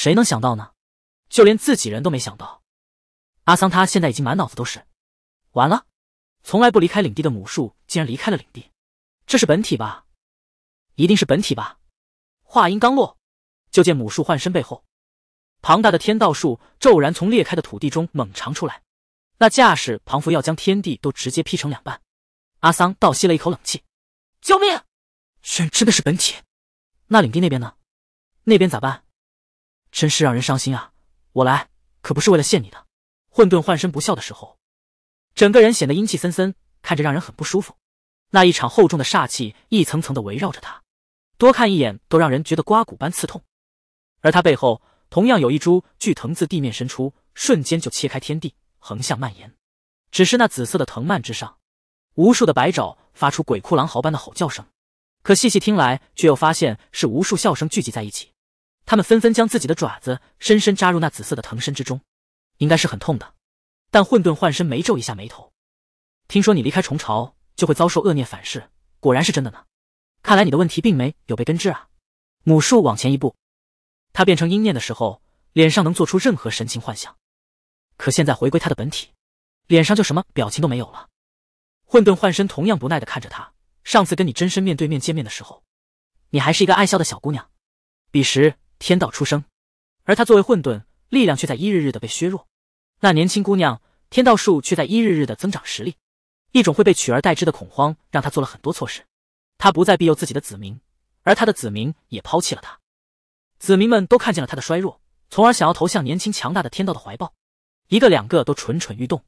谁能想到呢？就连自己人都没想到。阿桑，他现在已经满脑子都是，完了！从来不离开领地的母树竟然离开了领地，这是本体吧？一定是本体吧？话音刚落，就见母树换身背后，庞大的天道树骤然从裂开的土地中猛长出来，那架势，仿佛要将天地都直接劈成两半。阿桑倒吸了一口冷气：“救命！居然真的是本体！那领地那边呢？那边咋办？”真是让人伤心啊！我来可不是为了谢你的。混沌幻身不笑的时候，整个人显得阴气森森，看着让人很不舒服。那一场厚重的煞气一层层的围绕着他，多看一眼都让人觉得刮骨般刺痛。而他背后同样有一株巨藤自地面伸出，瞬间就切开天地，横向蔓延。只是那紫色的藤蔓之上，无数的白爪发出鬼哭狼嚎般的吼叫声，可细细听来，却又发现是无数笑声聚集在一起。他们纷纷将自己的爪子深深扎入那紫色的藤身之中，应该是很痛的。但混沌幻身没皱一下眉头。听说你离开虫巢就会遭受恶念反噬，果然是真的呢。看来你的问题并没有被根治啊。母树往前一步，她变成阴念的时候，脸上能做出任何神情幻想，可现在回归她的本体，脸上就什么表情都没有了。混沌幻身同样不耐的看着她。上次跟你真身面对面见面的时候，你还是一个爱笑的小姑娘，彼时。天道出生，而他作为混沌力量却在一日日的被削弱。那年轻姑娘天道术却在一日日的增长实力。一种会被取而代之的恐慌让他做了很多错事。他不再庇佑自己的子民，而他的子民也抛弃了他。子民们都看见了他的衰弱，从而想要投向年轻强大的天道的怀抱。一个两个都蠢蠢欲动。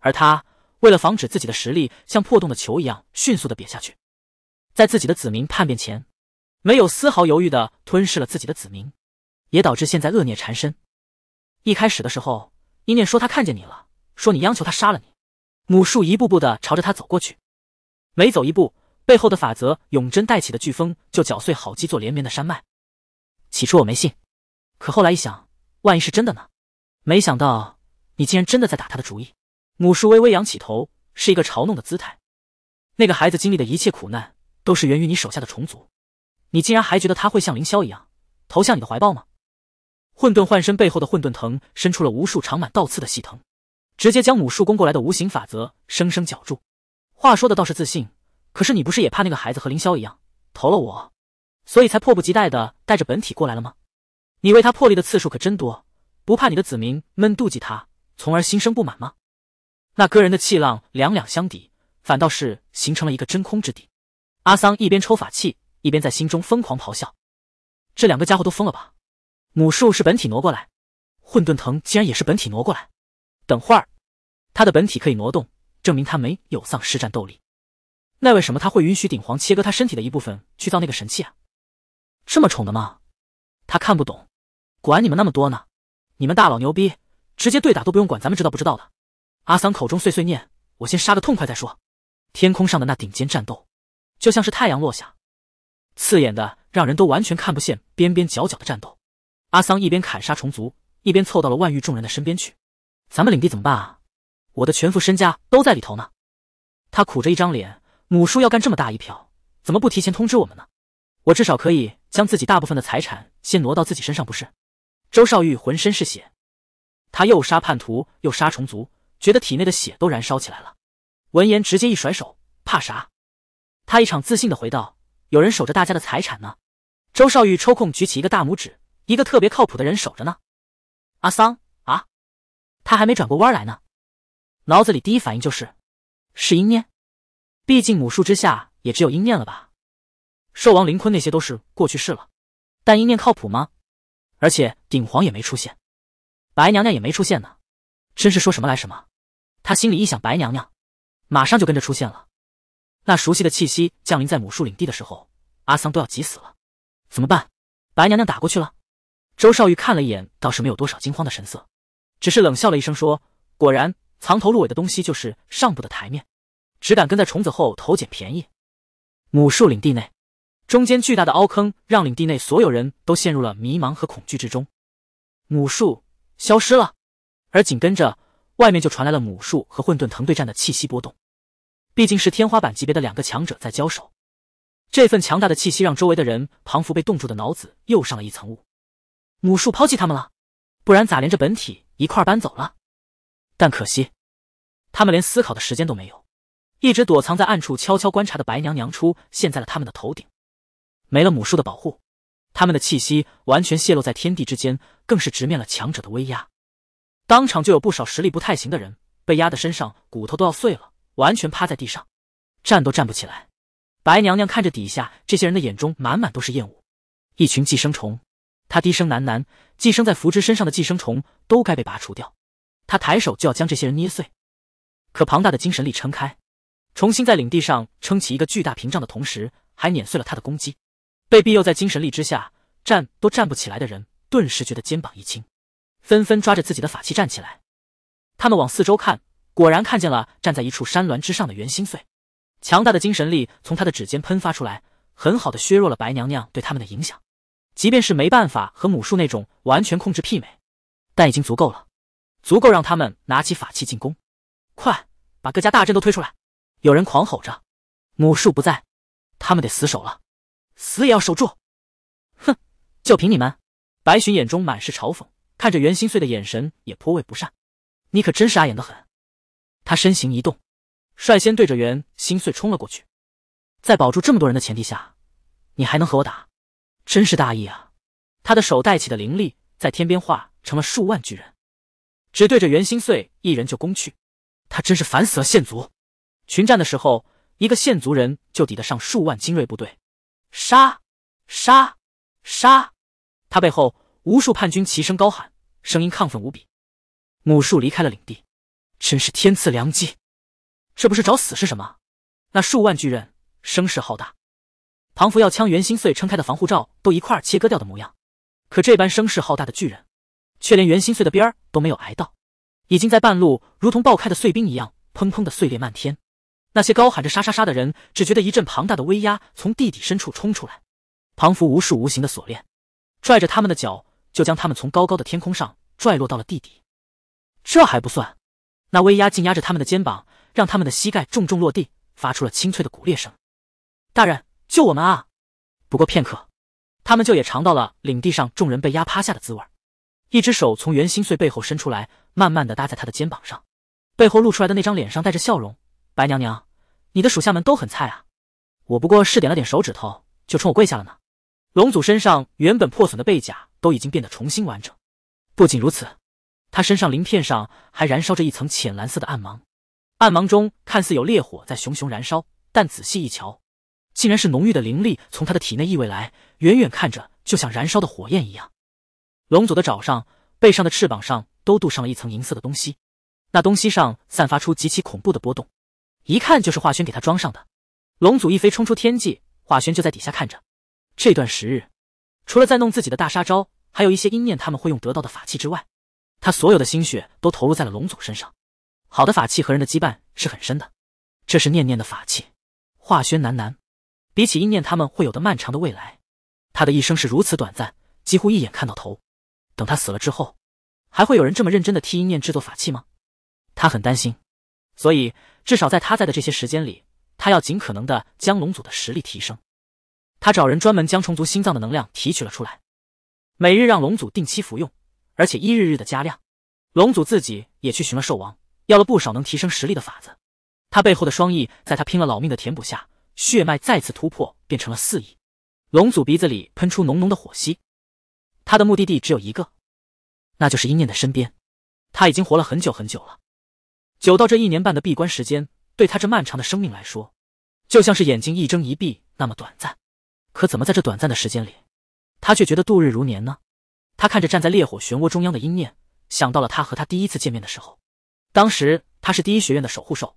而他为了防止自己的实力像破洞的球一样迅速的瘪下去，在自己的子民叛变前。没有丝毫犹豫的吞噬了自己的子民，也导致现在恶孽缠身。一开始的时候，一念说他看见你了，说你央求他杀了你。母树一步步的朝着他走过去，每走一步，背后的法则永贞带起的飓风就搅碎好几座连绵的山脉。起初我没信，可后来一想，万一是真的呢？没想到你竟然真的在打他的主意。母树微微扬起头，是一个嘲弄的姿态。那个孩子经历的一切苦难，都是源于你手下的虫族。你竟然还觉得他会像凌霄一样投向你的怀抱吗？混沌幻身背后的混沌藤伸出了无数长满倒刺的细藤，直接将母树攻过来的无形法则生生绞住。话说的倒是自信，可是你不是也怕那个孩子和凌霄一样投了我，所以才迫不及待的带着本体过来了吗？你为他破例的次数可真多，不怕你的子民们妒忌他，从而心生不满吗？那割人的气浪两两相抵，反倒是形成了一个真空之地。阿桑一边抽法器。一边在心中疯狂咆哮：“这两个家伙都疯了吧？母树是本体挪过来，混沌藤竟然也是本体挪过来。等会儿，他的本体可以挪动，证明他没有丧失战斗力。那为什么他会允许顶皇切割他身体的一部分去造那个神器啊？这么宠的吗？他看不懂，管你们那么多呢！你们大佬牛逼，直接对打都不用管咱们知道不知道的。”阿桑口中碎碎念：“我先杀个痛快再说。”天空上的那顶尖战斗，就像是太阳落下。刺眼的让人都完全看不见边边角角的战斗。阿桑一边砍杀虫族，一边凑到了万玉众人的身边去。咱们领地怎么办啊？我的全副身家都在里头呢。他苦着一张脸，母叔要干这么大一票，怎么不提前通知我们呢？我至少可以将自己大部分的财产先挪到自己身上，不是？周少玉浑身是血，他又杀叛徒，又杀虫族，觉得体内的血都燃烧起来了。闻言，直接一甩手，怕啥？他一场自信的回道。有人守着大家的财产呢，周少玉抽空举起一个大拇指，一个特别靠谱的人守着呢。阿桑啊，他还没转过弯来呢，脑子里第一反应就是是阴念，毕竟母树之下也只有阴念了吧。兽王林坤那些都是过去式了，但阴念靠谱吗？而且顶皇也没出现，白娘娘也没出现呢，真是说什么来什么。他心里一想白娘娘，马上就跟着出现了。那熟悉的气息降临在母树领地的时候，阿桑都要急死了。怎么办？白娘娘打过去了。周少玉看了一眼，倒是没有多少惊慌的神色，只是冷笑了一声，说：“果然藏头露尾的东西就是上不的台面，只敢跟在虫子后头捡便宜。”母树领地内，中间巨大的凹坑让领地内所有人都陷入了迷茫和恐惧之中。母树消失了，而紧跟着外面就传来了母树和混沌藤对战的气息波动。毕竟是天花板级别的两个强者在交手，这份强大的气息让周围的人庞佛被冻住的脑子又上了一层雾。母树抛弃他们了，不然咋连这本体一块搬走了？但可惜，他们连思考的时间都没有。一直躲藏在暗处悄悄观察的白娘娘出现在了他们的头顶。没了母树的保护，他们的气息完全泄露在天地之间，更是直面了强者的威压。当场就有不少实力不太行的人被压的身上骨头都要碎了。完全趴在地上，站都站不起来。白娘娘看着底下这些人的眼中满满都是厌恶，一群寄生虫。她低声喃喃：“寄生在福芝身上的寄生虫都该被拔除掉。”她抬手就要将这些人捏碎，可庞大的精神力撑开，重新在领地上撑起一个巨大屏障的同时，还碾碎了他的攻击。被庇佑在精神力之下站都站不起来的人，顿时觉得肩膀一轻，纷纷抓着自己的法器站起来。他们往四周看。果然看见了站在一处山峦之上的袁心碎，强大的精神力从他的指尖喷发出来，很好的削弱了白娘娘对他们的影响。即便是没办法和母树那种完全控制媲美，但已经足够了，足够让他们拿起法器进攻。快把各家大阵都推出来！有人狂吼着。母树不在，他们得死守了，死也要守住。哼，就凭你们！白寻眼中满是嘲讽，看着袁心碎的眼神也颇为不善。你可真是碍眼的很。他身形一动，率先对着袁心碎冲了过去。在保住这么多人的前提下，你还能和我打？真是大意啊！他的手带起的灵力在天边化成了数万巨人，只对着袁心碎一人就攻去。他真是烦死了！县族群战的时候，一个县族人就抵得上数万精锐部队。杀！杀！杀！他背后无数叛军齐声高喊，声音亢奋无比。母树离开了领地。真是天赐良机，这不是找死是什么？那数万巨刃声势浩大，庞福要将圆心碎撑开的防护罩都一块切割掉的模样，可这般声势浩大的巨人，却连圆心碎的边儿都没有挨到，已经在半路如同爆开的碎冰一样砰砰的碎裂漫天。那些高喊着杀杀杀的人，只觉得一阵庞大的威压从地底深处冲出来，庞福无数无形的锁链，拽着他们的脚，就将他们从高高的天空上拽落到了地底。这还不算。那威压竟压着他们的肩膀，让他们的膝盖重重落地，发出了清脆的骨裂声。大人，救我们啊！不过片刻，他们就也尝到了领地上众人被压趴下的滋味。一只手从袁心碎背后伸出来，慢慢的搭在他的肩膀上，背后露出来的那张脸上带着笑容。白娘娘，你的属下们都很菜啊，我不过是点了点手指头，就冲我跪下了呢。龙祖身上原本破损的背甲都已经变得重新完整。不仅如此。他身上鳞片上还燃烧着一层浅蓝色的暗芒，暗芒中看似有烈火在熊熊燃烧，但仔细一瞧，竟然是浓郁的灵力从他的体内溢未来。远远看着就像燃烧的火焰一样。龙祖的爪上、背上的翅膀上都镀上了一层银色的东西，那东西上散发出极其恐怖的波动，一看就是华轩给他装上的。龙祖一飞冲出天际，华轩就在底下看着。这段时日，除了在弄自己的大杀招，还有一些阴念他们会用得到的法器之外。他所有的心血都投入在了龙祖身上。好的法器和人的羁绊是很深的。这是念念的法器。华轩喃喃。比起一念他们会有的漫长的未来，他的一生是如此短暂，几乎一眼看到头。等他死了之后，还会有人这么认真的替一念制作法器吗？他很担心。所以，至少在他在的这些时间里，他要尽可能的将龙祖的实力提升。他找人专门将虫族心脏的能量提取了出来，每日让龙祖定期服用，而且一日日的加量。龙祖自己也去寻了兽王，要了不少能提升实力的法子。他背后的双翼，在他拼了老命的填补下，血脉再次突破，变成了四翼。龙祖鼻子里喷出浓浓的火息。他的目的地只有一个，那就是阴念的身边。他已经活了很久很久了，久到这一年半的闭关时间，对他这漫长的生命来说，就像是眼睛一睁一闭那么短暂。可怎么在这短暂的时间里，他却觉得度日如年呢？他看着站在烈火漩涡中央的阴念。想到了他和他第一次见面的时候，当时他是第一学院的守护兽，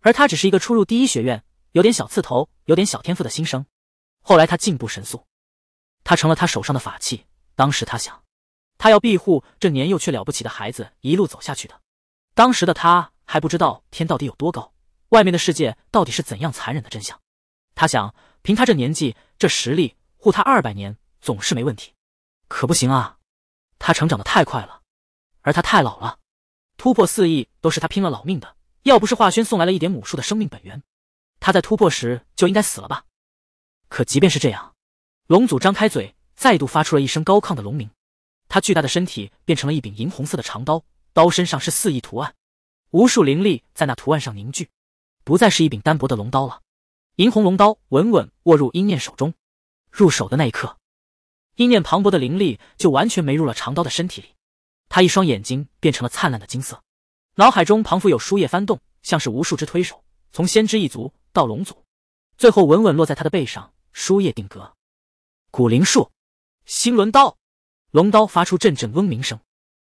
而他只是一个初入第一学院、有点小刺头、有点小天赋的新生。后来他进步神速，他成了他手上的法器。当时他想，他要庇护这年幼却了不起的孩子一路走下去的。当时的他还不知道天到底有多高，外面的世界到底是怎样残忍的真相。他想，凭他这年纪、这实力，护他二百年总是没问题。可不行啊，他成长的太快了。而他太老了，突破四亿都是他拼了老命的。要不是华轩送来了一点母树的生命本源，他在突破时就应该死了吧。可即便是这样，龙祖张开嘴，再度发出了一声高亢的龙鸣。他巨大的身体变成了一柄银红色的长刀，刀身上是四亿图案，无数灵力在那图案上凝聚，不再是一柄单薄的龙刀了。银红龙刀稳稳握入阴念手中，入手的那一刻，阴念磅礴的灵力就完全没入了长刀的身体里。他一双眼睛变成了灿烂的金色，脑海中彷佛有书页翻动，像是无数只推手，从先知一族到龙族，最后稳稳落在他的背上。书页定格，古灵术，星轮刀，龙刀发出阵阵嗡鸣声。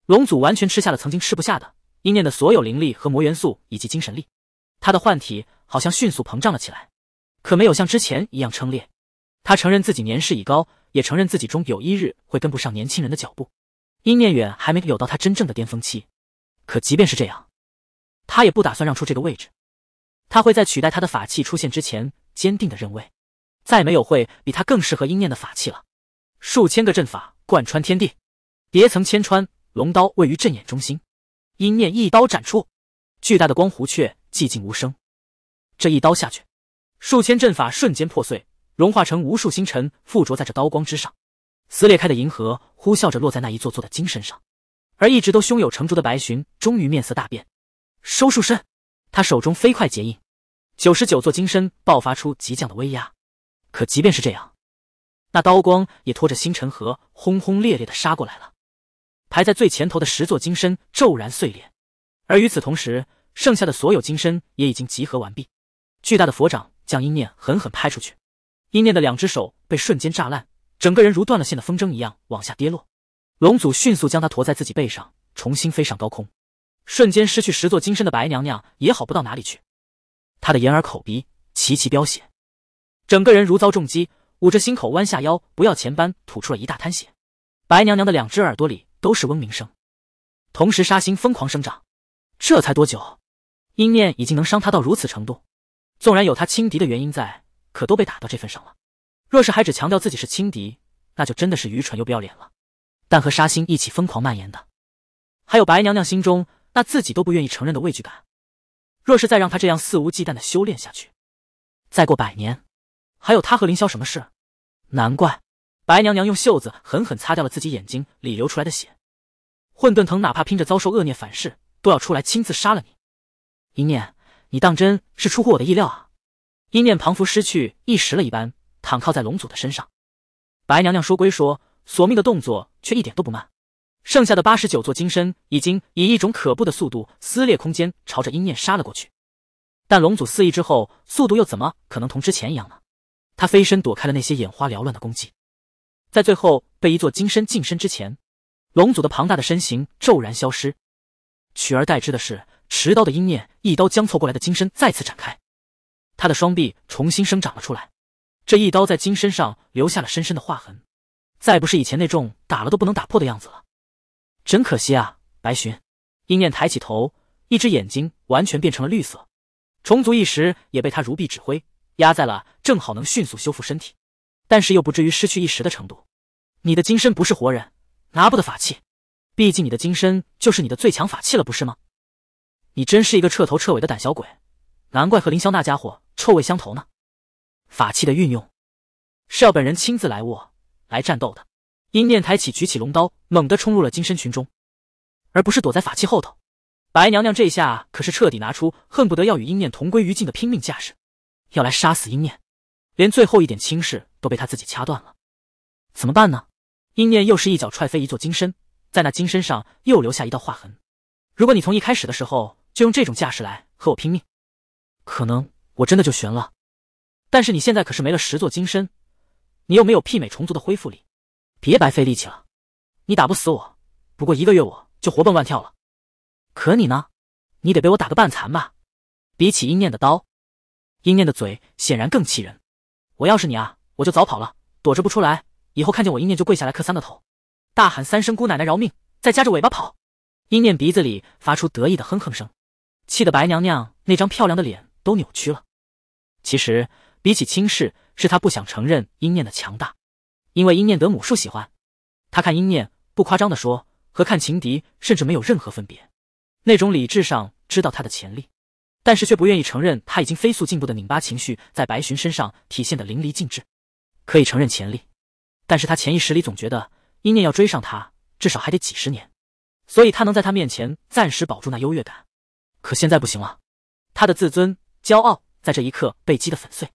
龙祖完全吃下了曾经吃不下的阴念的所有灵力和魔元素以及精神力，他的幻体好像迅速膨胀了起来，可没有像之前一样撑裂。他承认自己年事已高，也承认自己终有一日会跟不上年轻人的脚步。阴念远还没有到他真正的巅峰期，可即便是这样，他也不打算让出这个位置。他会在取代他的法器出现之前，坚定的认为，再没有会比他更适合阴念的法器了。数千个阵法贯穿天地，叠层千穿，龙刀位于阵眼中心，阴念一刀斩出，巨大的光弧却寂静无声。这一刀下去，数千阵法瞬间破碎，融化成无数星辰附着在这刀光之上。撕裂开的银河呼啸着落在那一座座的金身上，而一直都胸有成竹的白寻终于面色大变，收束身，他手中飞快结印，九十九座金身爆发出极强的威压，可即便是这样，那刀光也拖着星辰河轰轰烈烈的杀过来了。排在最前头的十座金身骤然碎裂，而与此同时，剩下的所有金身也已经集合完毕，巨大的佛掌将阴念狠狠拍出去，阴念的两只手被瞬间炸烂。整个人如断了线的风筝一样往下跌落，龙祖迅速将他驮在自己背上，重新飞上高空。瞬间失去十座金身的白娘娘也好不到哪里去，她的眼耳口鼻齐齐飙血，整个人如遭重击，捂着心口弯下腰，不要钱般吐出了一大滩血。白娘娘的两只耳朵里都是嗡鸣声，同时杀心疯狂生长。这才多久，阴念已经能伤她到如此程度？纵然有他轻敌的原因在，可都被打到这份上了。若是还只强调自己是轻敌，那就真的是愚蠢又不要脸了。但和杀心一起疯狂蔓延的，还有白娘娘心中那自己都不愿意承认的畏惧感。若是再让她这样肆无忌惮的修炼下去，再过百年，还有她和凌霄什么事？难怪白娘娘用袖子狠狠擦掉了自己眼睛里流出来的血。混沌藤哪怕拼着遭受恶念反噬，都要出来亲自杀了你。一念，你当真是出乎我的意料啊！一念彷佛失去意识了一般。躺靠在龙祖的身上，白娘娘说归说，索命的动作却一点都不慢。剩下的八十九座金身已经以一种可怖的速度撕裂空间，朝着阴念杀了过去。但龙祖肆意之后，速度又怎么可能同之前一样呢？他飞身躲开了那些眼花缭乱的攻击，在最后被一座金身近身之前，龙祖的庞大的身形骤然消失，取而代之的是持刀的阴念，一刀将凑过来的金身再次展开。他的双臂重新生长了出来。这一刀在金身上留下了深深的划痕，再不是以前那种打了都不能打破的样子了。真可惜啊，白寻。阴念抬起头，一只眼睛完全变成了绿色。虫族一时也被他如臂指挥，压在了正好能迅速修复身体，但是又不至于失去一时的程度。你的金身不是活人，拿不得法器，毕竟你的金身就是你的最强法器了，不是吗？你真是一个彻头彻尾的胆小鬼，难怪和凌霄那家伙臭味相投呢。法器的运用是要本人亲自来握来战斗的。阴念抬起举起龙刀，猛地冲入了金身群中，而不是躲在法器后头。白娘娘这下可是彻底拿出恨不得要与阴念同归于尽的拼命架势，要来杀死阴念，连最后一点轻视都被他自己掐断了。怎么办呢？阴念又是一脚踹飞一座金身，在那金身上又留下一道划痕。如果你从一开始的时候就用这种架势来和我拼命，可能我真的就悬了。但是你现在可是没了十座金身，你又没有媲美虫族的恢复力，别白费力气了。你打不死我，不过一个月我就活蹦乱跳了。可你呢？你得被我打个半残吧？比起阴念的刀，阴念的嘴显然更气人。我要是你啊，我就早跑了，躲着不出来。以后看见我阴念就跪下来磕三个头，大喊三声姑奶奶饶命，再夹着尾巴跑。阴念鼻子里发出得意的哼哼声，气得白娘娘那张漂亮的脸都扭曲了。其实。比起轻视，是他不想承认殷念的强大，因为殷念得母树喜欢他。看殷念，不夸张地说，和看情敌甚至没有任何分别。那种理智上知道他的潜力，但是却不愿意承认他已经飞速进步的拧巴情绪，在白寻身上体现得淋漓尽致。可以承认潜力，但是他潜意识里总觉得殷念要追上他，至少还得几十年。所以他能在他面前暂时保住那优越感，可现在不行了。他的自尊、骄傲在这一刻被击得粉碎。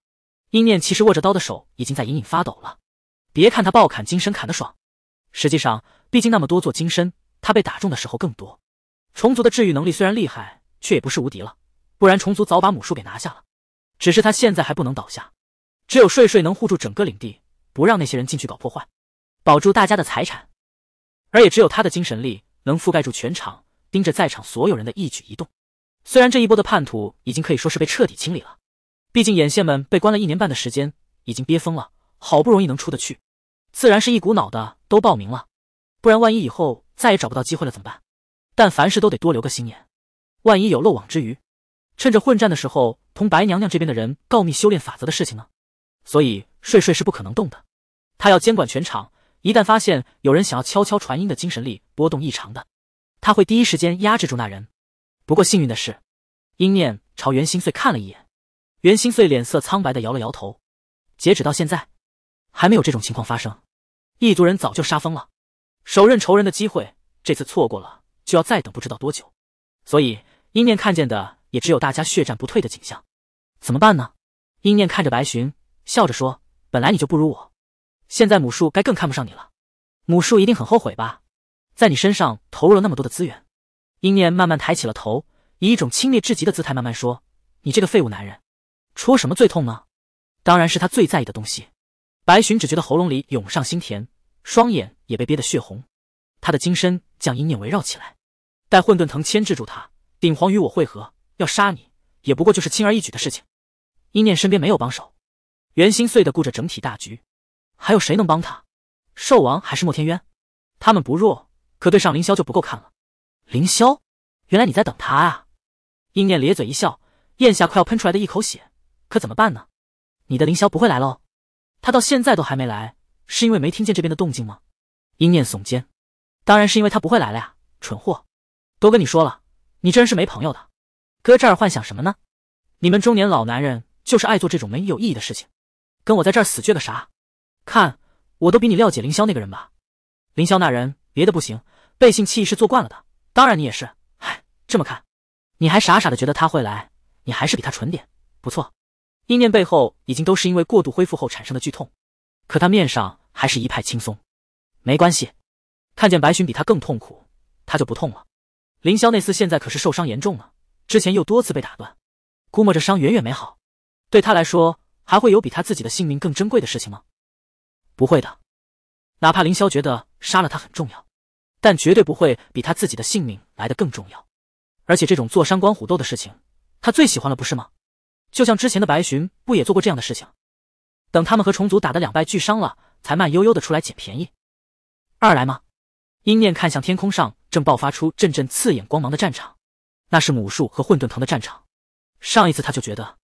殷念其实握着刀的手已经在隐隐发抖了。别看他暴砍金身砍得爽，实际上毕竟那么多座金身，他被打中的时候更多。虫族的治愈能力虽然厉害，却也不是无敌了，不然虫族早把母树给拿下了。只是他现在还不能倒下，只有睡睡能护住整个领地，不让那些人进去搞破坏，保住大家的财产。而也只有他的精神力能覆盖住全场，盯着在场所有人的一举一动。虽然这一波的叛徒已经可以说是被彻底清理了。毕竟眼线们被关了一年半的时间，已经憋疯了。好不容易能出得去，自然是一股脑的都报名了。不然万一以后再也找不到机会了怎么办？但凡事都得多留个心眼，万一有漏网之鱼，趁着混战的时候同白娘娘这边的人告密修炼法则的事情呢？所以睡睡是不可能动的，他要监管全场，一旦发现有人想要悄悄传音的精神力波动异常的，他会第一时间压制住那人。不过幸运的是，英念朝袁心碎看了一眼。袁心碎脸色苍白的摇了摇头。截止到现在，还没有这种情况发生。异族人早就杀疯了，手刃仇人的机会这次错过了，就要再等不知道多久。所以阴念看见的也只有大家血战不退的景象。怎么办呢？阴念看着白巡，笑着说：“本来你就不如我，现在母树该更看不上你了。母树一定很后悔吧，在你身上投入了那么多的资源。”阴念慢慢抬起了头，以一种轻蔑至极的姿态慢慢说：“你这个废物男人。”戳什么最痛呢？当然是他最在意的东西。白寻只觉得喉咙里涌上腥甜，双眼也被憋得血红。他的金身将阴念围绕起来，待混沌藤牵制住他，顶皇与我会合，要杀你也不过就是轻而易举的事情。阴念身边没有帮手，袁心碎的顾着整体大局，还有谁能帮他？兽王还是莫天渊？他们不弱，可对上凌霄就不够看了。凌霄，原来你在等他啊！阴念咧嘴一笑，咽下快要喷出来的一口血。可怎么办呢？你的凌霄不会来喽，他到现在都还没来，是因为没听见这边的动静吗？殷念耸肩，当然是因为他不会来了呀，蠢货！都跟你说了，你真是没朋友的，搁这儿幻想什么呢？你们中年老男人就是爱做这种没有意义的事情，跟我在这儿死倔个啥？看，我都比你了解凌霄那个人吧。凌霄那人别的不行，背信弃义是做惯了的，当然你也是。哎，这么看，你还傻傻的觉得他会来，你还是比他蠢点，不错。意念背后已经都是因为过度恢复后产生的剧痛，可他面上还是一派轻松。没关系，看见白寻比他更痛苦，他就不痛了。凌霄那厮现在可是受伤严重了，之前又多次被打断，估摸着伤远远没好。对他来说，还会有比他自己的性命更珍贵的事情吗？不会的，哪怕凌霄觉得杀了他很重要，但绝对不会比他自己的性命来得更重要。而且这种坐山观虎斗的事情，他最喜欢了，不是吗？就像之前的白寻不也做过这样的事情？等他们和虫族打得两败俱伤了，才慢悠悠的出来捡便宜。二来吗？阴念看向天空上正爆发出阵阵刺眼光芒的战场，那是母树和混沌藤的战场。上一次他就觉得，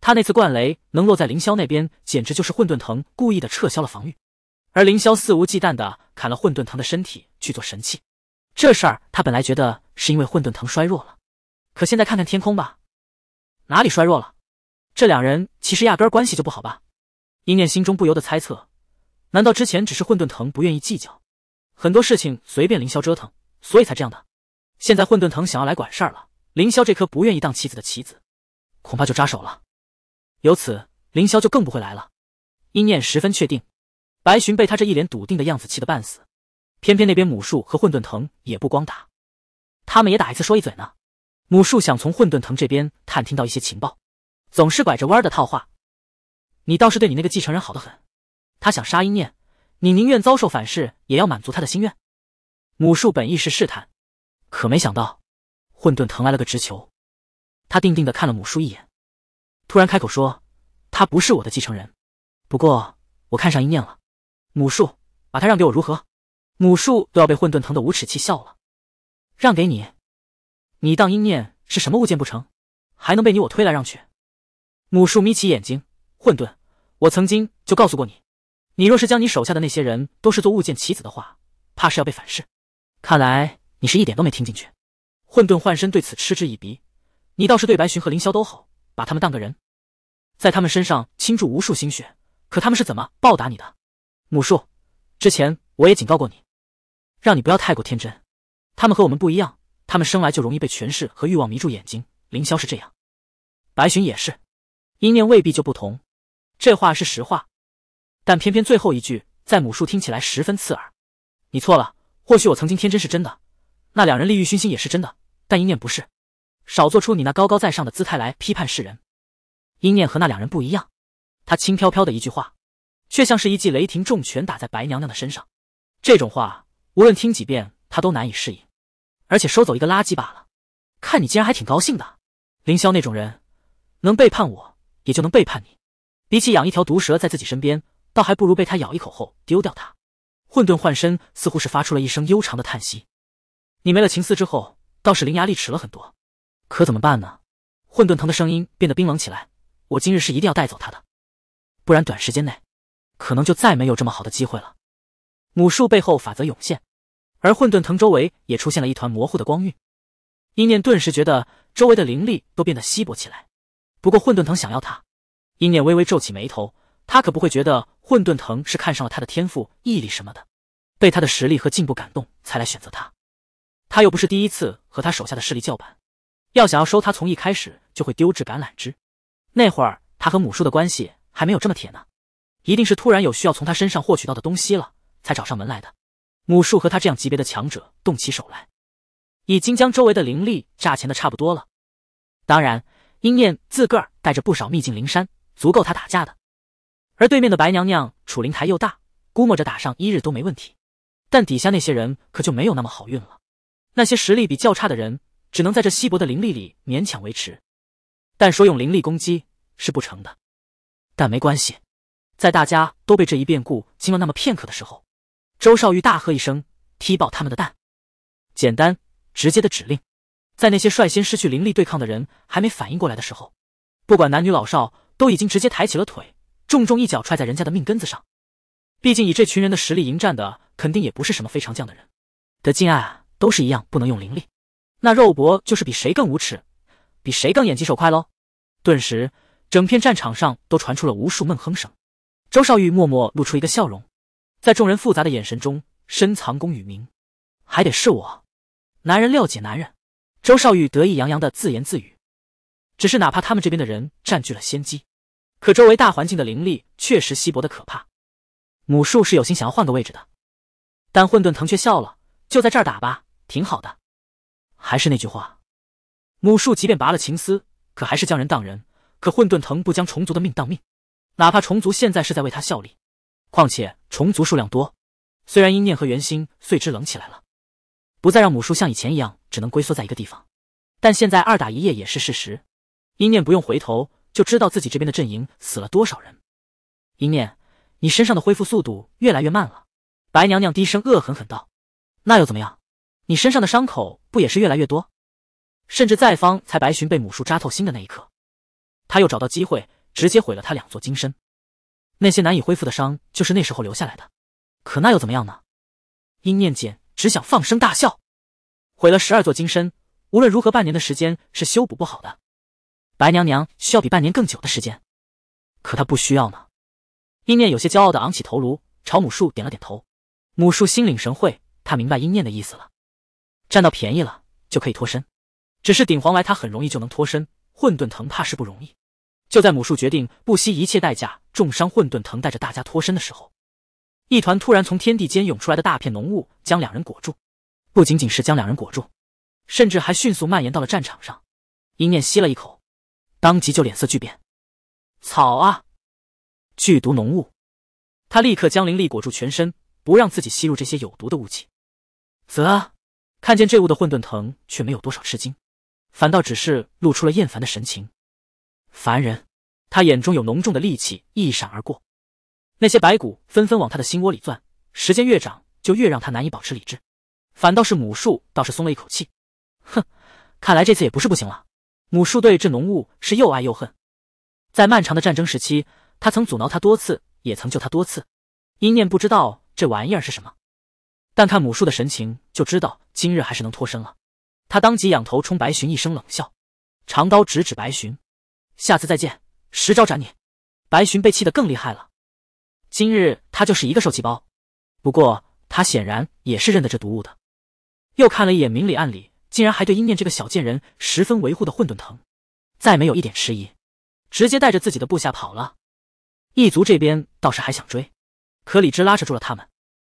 他那次灌雷能落在凌霄那边，简直就是混沌藤故意的撤销了防御，而凌霄肆无忌惮的砍了混沌藤的身体去做神器。这事儿他本来觉得是因为混沌藤衰弱了，可现在看看天空吧，哪里衰弱了？这两人其实压根关系就不好吧？殷念心中不由得猜测，难道之前只是混沌藤不愿意计较，很多事情随便凌霄折腾，所以才这样的？现在混沌藤想要来管事儿了，凌霄这颗不愿意当棋子的棋子，恐怕就扎手了。由此，凌霄就更不会来了。殷念十分确定。白寻被他这一脸笃定的样子气得半死，偏偏那边母树和混沌藤也不光打，他们也打一次说一嘴呢。母树想从混沌藤这边探听到一些情报。总是拐着弯儿的套话，你倒是对你那个继承人好的很，他想杀阴念，你宁愿遭受反噬也要满足他的心愿。母树本意是试探，可没想到，混沌藤来了个直球。他定定的看了母树一眼，突然开口说：“他不是我的继承人，不过我看上阴念了。母树把他让给我如何？”母树都要被混沌藤的无耻气笑了。让给你？你当阴念是什么物件不成？还能被你我推来让去？母树眯起眼睛，混沌，我曾经就告诉过你，你若是将你手下的那些人都是做物件棋子的话，怕是要被反噬。看来你是一点都没听进去。混沌幻身对此嗤之以鼻。你倒是对白寻和凌霄都好，把他们当个人，在他们身上倾注无数心血，可他们是怎么报答你的？母树，之前我也警告过你，让你不要太过天真。他们和我们不一样，他们生来就容易被权势和欲望迷住眼睛。凌霄是这样，白寻也是。阴念未必就不同，这话是实话，但偏偏最后一句在母树听起来十分刺耳。你错了，或许我曾经天真是真的，那两人利欲熏心也是真的，但阴念不是。少做出你那高高在上的姿态来批判世人。阴念和那两人不一样，他轻飘飘的一句话，却像是一记雷霆重拳打在白娘娘的身上。这种话，无论听几遍，她都难以适应。而且收走一个垃圾罢了，看你竟然还挺高兴的。凌霄那种人，能背叛我？也就能背叛你，比起养一条毒蛇在自己身边，倒还不如被它咬一口后丢掉它。混沌幻身似乎是发出了一声悠长的叹息。你没了情丝之后，倒是伶牙俐齿了很多，可怎么办呢？混沌藤的声音变得冰冷起来。我今日是一定要带走他的，不然短时间内，可能就再没有这么好的机会了。母树背后法则涌现，而混沌藤周围也出现了一团模糊的光晕。伊念顿时觉得周围的灵力都变得稀薄起来。不过混沌藤想要他，阴念微微皱起眉头。他可不会觉得混沌藤是看上了他的天赋、毅力什么的，被他的实力和进步感动才来选择他。他又不是第一次和他手下的势力叫板，要想要收他，从一开始就会丢掷橄榄枝。那会儿他和母树的关系还没有这么铁呢，一定是突然有需要从他身上获取到的东西了，才找上门来的。母树和他这样级别的强者动起手来，已经将周围的灵力榨钱的差不多了。当然。鹰念自个儿带着不少秘境灵山，足够他打架的。而对面的白娘娘楚灵台又大，估摸着打上一日都没问题。但底下那些人可就没有那么好运了。那些实力比较差的人，只能在这稀薄的灵力里勉强维持。但说用灵力攻击是不成的。但没关系，在大家都被这一变故惊了那么片刻的时候，周少玉大喝一声：“踢爆他们的蛋！”简单直接的指令。在那些率先失去灵力对抗的人还没反应过来的时候，不管男女老少，都已经直接抬起了腿，重重一脚踹在人家的命根子上。毕竟以这群人的实力迎战的，肯定也不是什么非常将的人，的敬爱都是一样不能用灵力，那肉搏就是比谁更无耻，比谁更眼疾手快喽。顿时，整片战场上都传出了无数闷哼声。周少玉默默露出一个笑容，在众人复杂的眼神中，深藏功与名，还得是我。男人了解男人。周少玉得意洋洋的自言自语：“只是哪怕他们这边的人占据了先机，可周围大环境的灵力确实稀薄的可怕。母树是有心想要换个位置的，但混沌藤却笑了：就在这儿打吧，挺好的。还是那句话，母树即便拔了情丝，可还是将人当人；可混沌藤不将虫族的命当命，哪怕虫族现在是在为他效力。况且虫族数量多，虽然阴念和元心碎之冷起来了，不再让母树像以前一样。”只能龟缩在一个地方，但现在二打一夜也是事实。阴念不用回头就知道自己这边的阵营死了多少人。阴念，你身上的恢复速度越来越慢了。白娘娘低声恶狠狠道：“那又怎么样？你身上的伤口不也是越来越多？甚至在方才白寻被母树扎透心的那一刻，他又找到机会直接毁了他两座金身。那些难以恢复的伤就是那时候留下来的。可那又怎么样呢？”阴念简只想放声大笑。毁了十二座金身，无论如何，半年的时间是修补不好的。白娘娘需要比半年更久的时间，可她不需要呢。阴念有些骄傲的昂起头颅，朝母树点了点头。母树心领神会，他明白阴念的意思了。占到便宜了就可以脱身，只是顶黄来，他很容易就能脱身，混沌藤怕是不容易。就在母树决定不惜一切代价重伤混沌藤，带着大家脱身的时候，一团突然从天地间涌出来的大片浓雾将两人裹住。不仅仅是将两人裹住，甚至还迅速蔓延到了战场上。一念吸了一口，当即就脸色巨变。草啊！剧毒浓雾，他立刻将灵力裹住全身，不让自己吸入这些有毒的雾气。啧，看见这雾的混沌藤却没有多少吃惊，反倒只是露出了厌烦的神情。凡人，他眼中有浓重的戾气一闪而过。那些白骨纷纷往他的心窝里钻，时间越长，就越让他难以保持理智。反倒是母树倒是松了一口气，哼，看来这次也不是不行了。母树对这浓雾是又爱又恨，在漫长的战争时期，他曾阻挠他多次，也曾救他多次。阴念不知道这玩意儿是什么，但看母树的神情就知道，今日还是能脱身了。他当即仰头冲白寻一声冷笑，长刀直指白寻：“下次再见，十招斩你！”白寻被气得更厉害了，今日他就是一个受气包。不过他显然也是认得这毒物的。又看了一眼明里暗里，竟然还对阴念这个小贱人十分维护的混沌藤，再没有一点迟疑，直接带着自己的部下跑了。异族这边倒是还想追，可李之拉扯住了他们。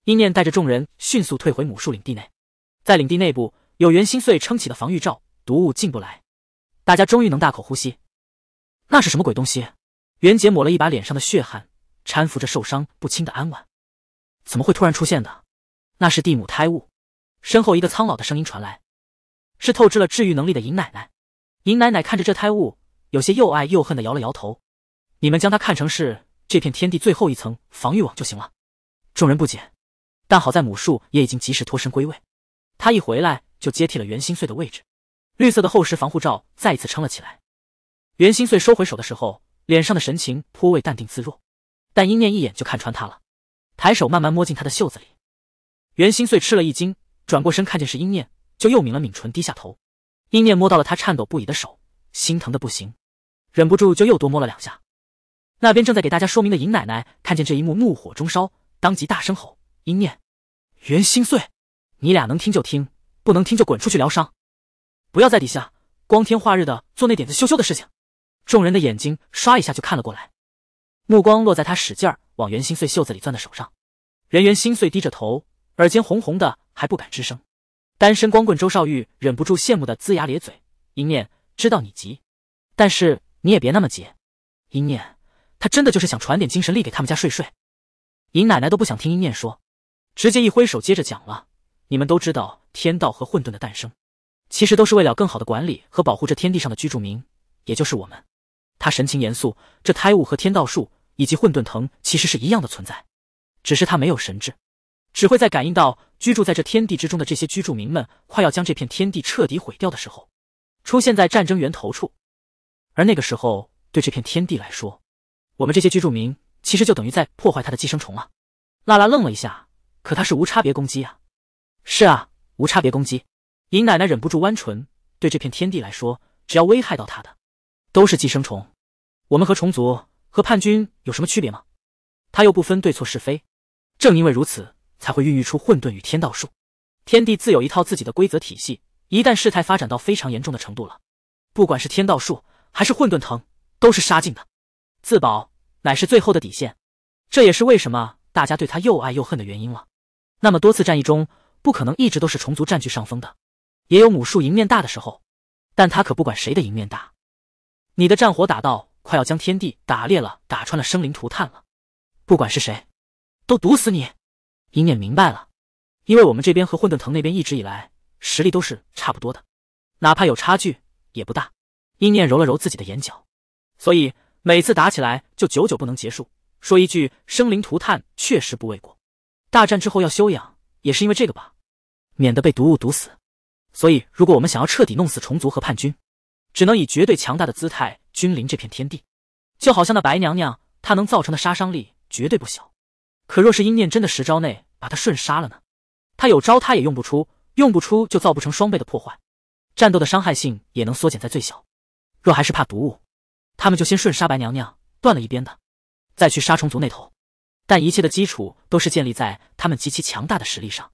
阴念带着众人迅速退回母树领地内，在领地内部有元心碎撑起的防御罩，毒雾进不来，大家终于能大口呼吸。那是什么鬼东西？袁杰抹了一把脸上的血汗，搀扶着受伤不轻的安婉。怎么会突然出现的？那是地母胎物。身后一个苍老的声音传来，是透支了治愈能力的尹奶奶。尹奶奶看着这胎物，有些又爱又恨的摇了摇头：“你们将它看成是这片天地最后一层防御网就行了。”众人不解，但好在母树也已经及时脱身归位。他一回来就接替了袁心碎的位置，绿色的厚实防护罩再一次撑了起来。袁心碎收回手的时候，脸上的神情颇为淡定自若，但英念一眼就看穿他了，抬手慢慢摸进他的袖子里。袁心碎吃了一惊。转过身，看见是殷念，就又抿了抿唇，低下头。殷念摸到了他颤抖不已的手，心疼的不行，忍不住就又多摸了两下。那边正在给大家说明的尹奶奶看见这一幕，怒火中烧，当即大声吼：“殷念，袁心碎，你俩能听就听，不能听就滚出去疗伤，不要在底下光天化日的做那点子羞羞的事情。”众人的眼睛刷一下就看了过来，目光落在他使劲儿往袁心碎袖子里钻的手上。人元心碎低着头，耳尖红红的。还不敢吱声，单身光棍周少玉忍不住羡慕的龇牙咧嘴。阴念知道你急，但是你也别那么急。阴念，他真的就是想传点精神力给他们家睡睡。尹奶奶都不想听阴念说，直接一挥手接着讲了。你们都知道天道和混沌的诞生，其实都是为了更好的管理和保护这天地上的居住民，也就是我们。他神情严肃，这胎物和天道术以及混沌藤其实是一样的存在，只是它没有神智，只会在感应到。居住在这天地之中的这些居住民们，快要将这片天地彻底毁掉的时候，出现在战争源头处。而那个时候，对这片天地来说，我们这些居住民其实就等于在破坏他的寄生虫了。拉拉愣了一下，可他是无差别攻击啊！是啊，无差别攻击。尹奶奶忍不住弯唇，对这片天地来说，只要危害到他的，都是寄生虫。我们和虫族和叛军有什么区别吗？他又不分对错是非。正因为如此。才会孕育出混沌与天道术，天地自有一套自己的规则体系。一旦事态发展到非常严重的程度了，不管是天道术还是混沌藤，都是杀尽的。自保乃是最后的底线，这也是为什么大家对他又爱又恨的原因了。那么多次战役中，不可能一直都是虫族占据上风的，也有母树赢面大的时候。但他可不管谁的赢面大，你的战火打到快要将天地打裂了、打穿了，生灵涂炭了，不管是谁，都毒死你。殷念明白了，因为我们这边和混沌藤那边一直以来实力都是差不多的，哪怕有差距也不大。殷念揉了揉自己的眼角，所以每次打起来就久久不能结束，说一句生灵涂炭确实不为过。大战之后要休养也是因为这个吧，免得被毒物毒死。所以如果我们想要彻底弄死虫族和叛军，只能以绝对强大的姿态君临这片天地，就好像那白娘娘，她能造成的杀伤力绝对不小。可若是阴念真的十招内把他瞬杀了呢？他有招他也用不出，用不出就造不成双倍的破坏，战斗的伤害性也能缩减在最小。若还是怕毒物，他们就先瞬杀白娘娘，断了一边的，再去杀虫族那头。但一切的基础都是建立在他们极其强大的实力上。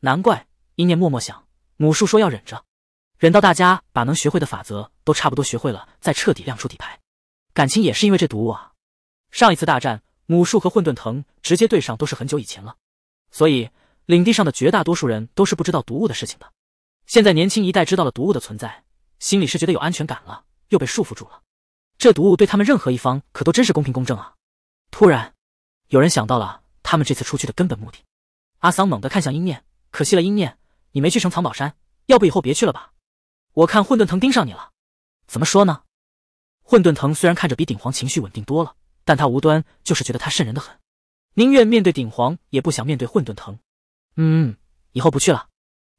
难怪阴念默默想，母树说要忍着，忍到大家把能学会的法则都差不多学会了，再彻底亮出底牌。感情也是因为这毒物啊！上一次大战。母树和混沌藤直接对上都是很久以前了，所以领地上的绝大多数人都是不知道毒物的事情的。现在年轻一代知道了毒物的存在，心里是觉得有安全感了，又被束缚住了。这毒物对他们任何一方可都真是公平公正啊！突然，有人想到了他们这次出去的根本目的。阿桑猛地看向鹰念，可惜了，鹰念，你没去成藏宝山，要不以后别去了吧？我看混沌藤盯上你了。怎么说呢？混沌藤虽然看着比顶皇情绪稳定多了。但他无端就是觉得他渗人的很，宁愿面对顶皇也不想面对混沌藤。嗯，以后不去了。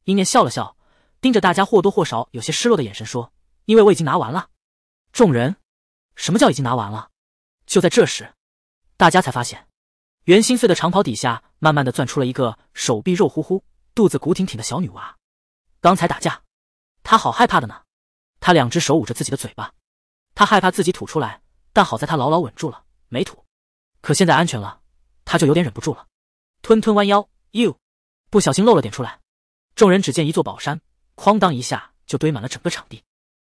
英念笑了笑，盯着大家或多或少有些失落的眼神说：“因为我已经拿完了。”众人，什么叫已经拿完了？就在这时，大家才发现，袁心碎的长袍底下，慢慢的钻出了一个手臂肉乎乎、肚子鼓挺挺的小女娃。刚才打架，她好害怕的呢。她两只手捂着自己的嘴巴，她害怕自己吐出来，但好在她牢牢稳住了。没土。可现在安全了，他就有点忍不住了，吞吞弯腰，又不小心漏了点出来。众人只见一座宝山，哐当一下就堆满了整个场地，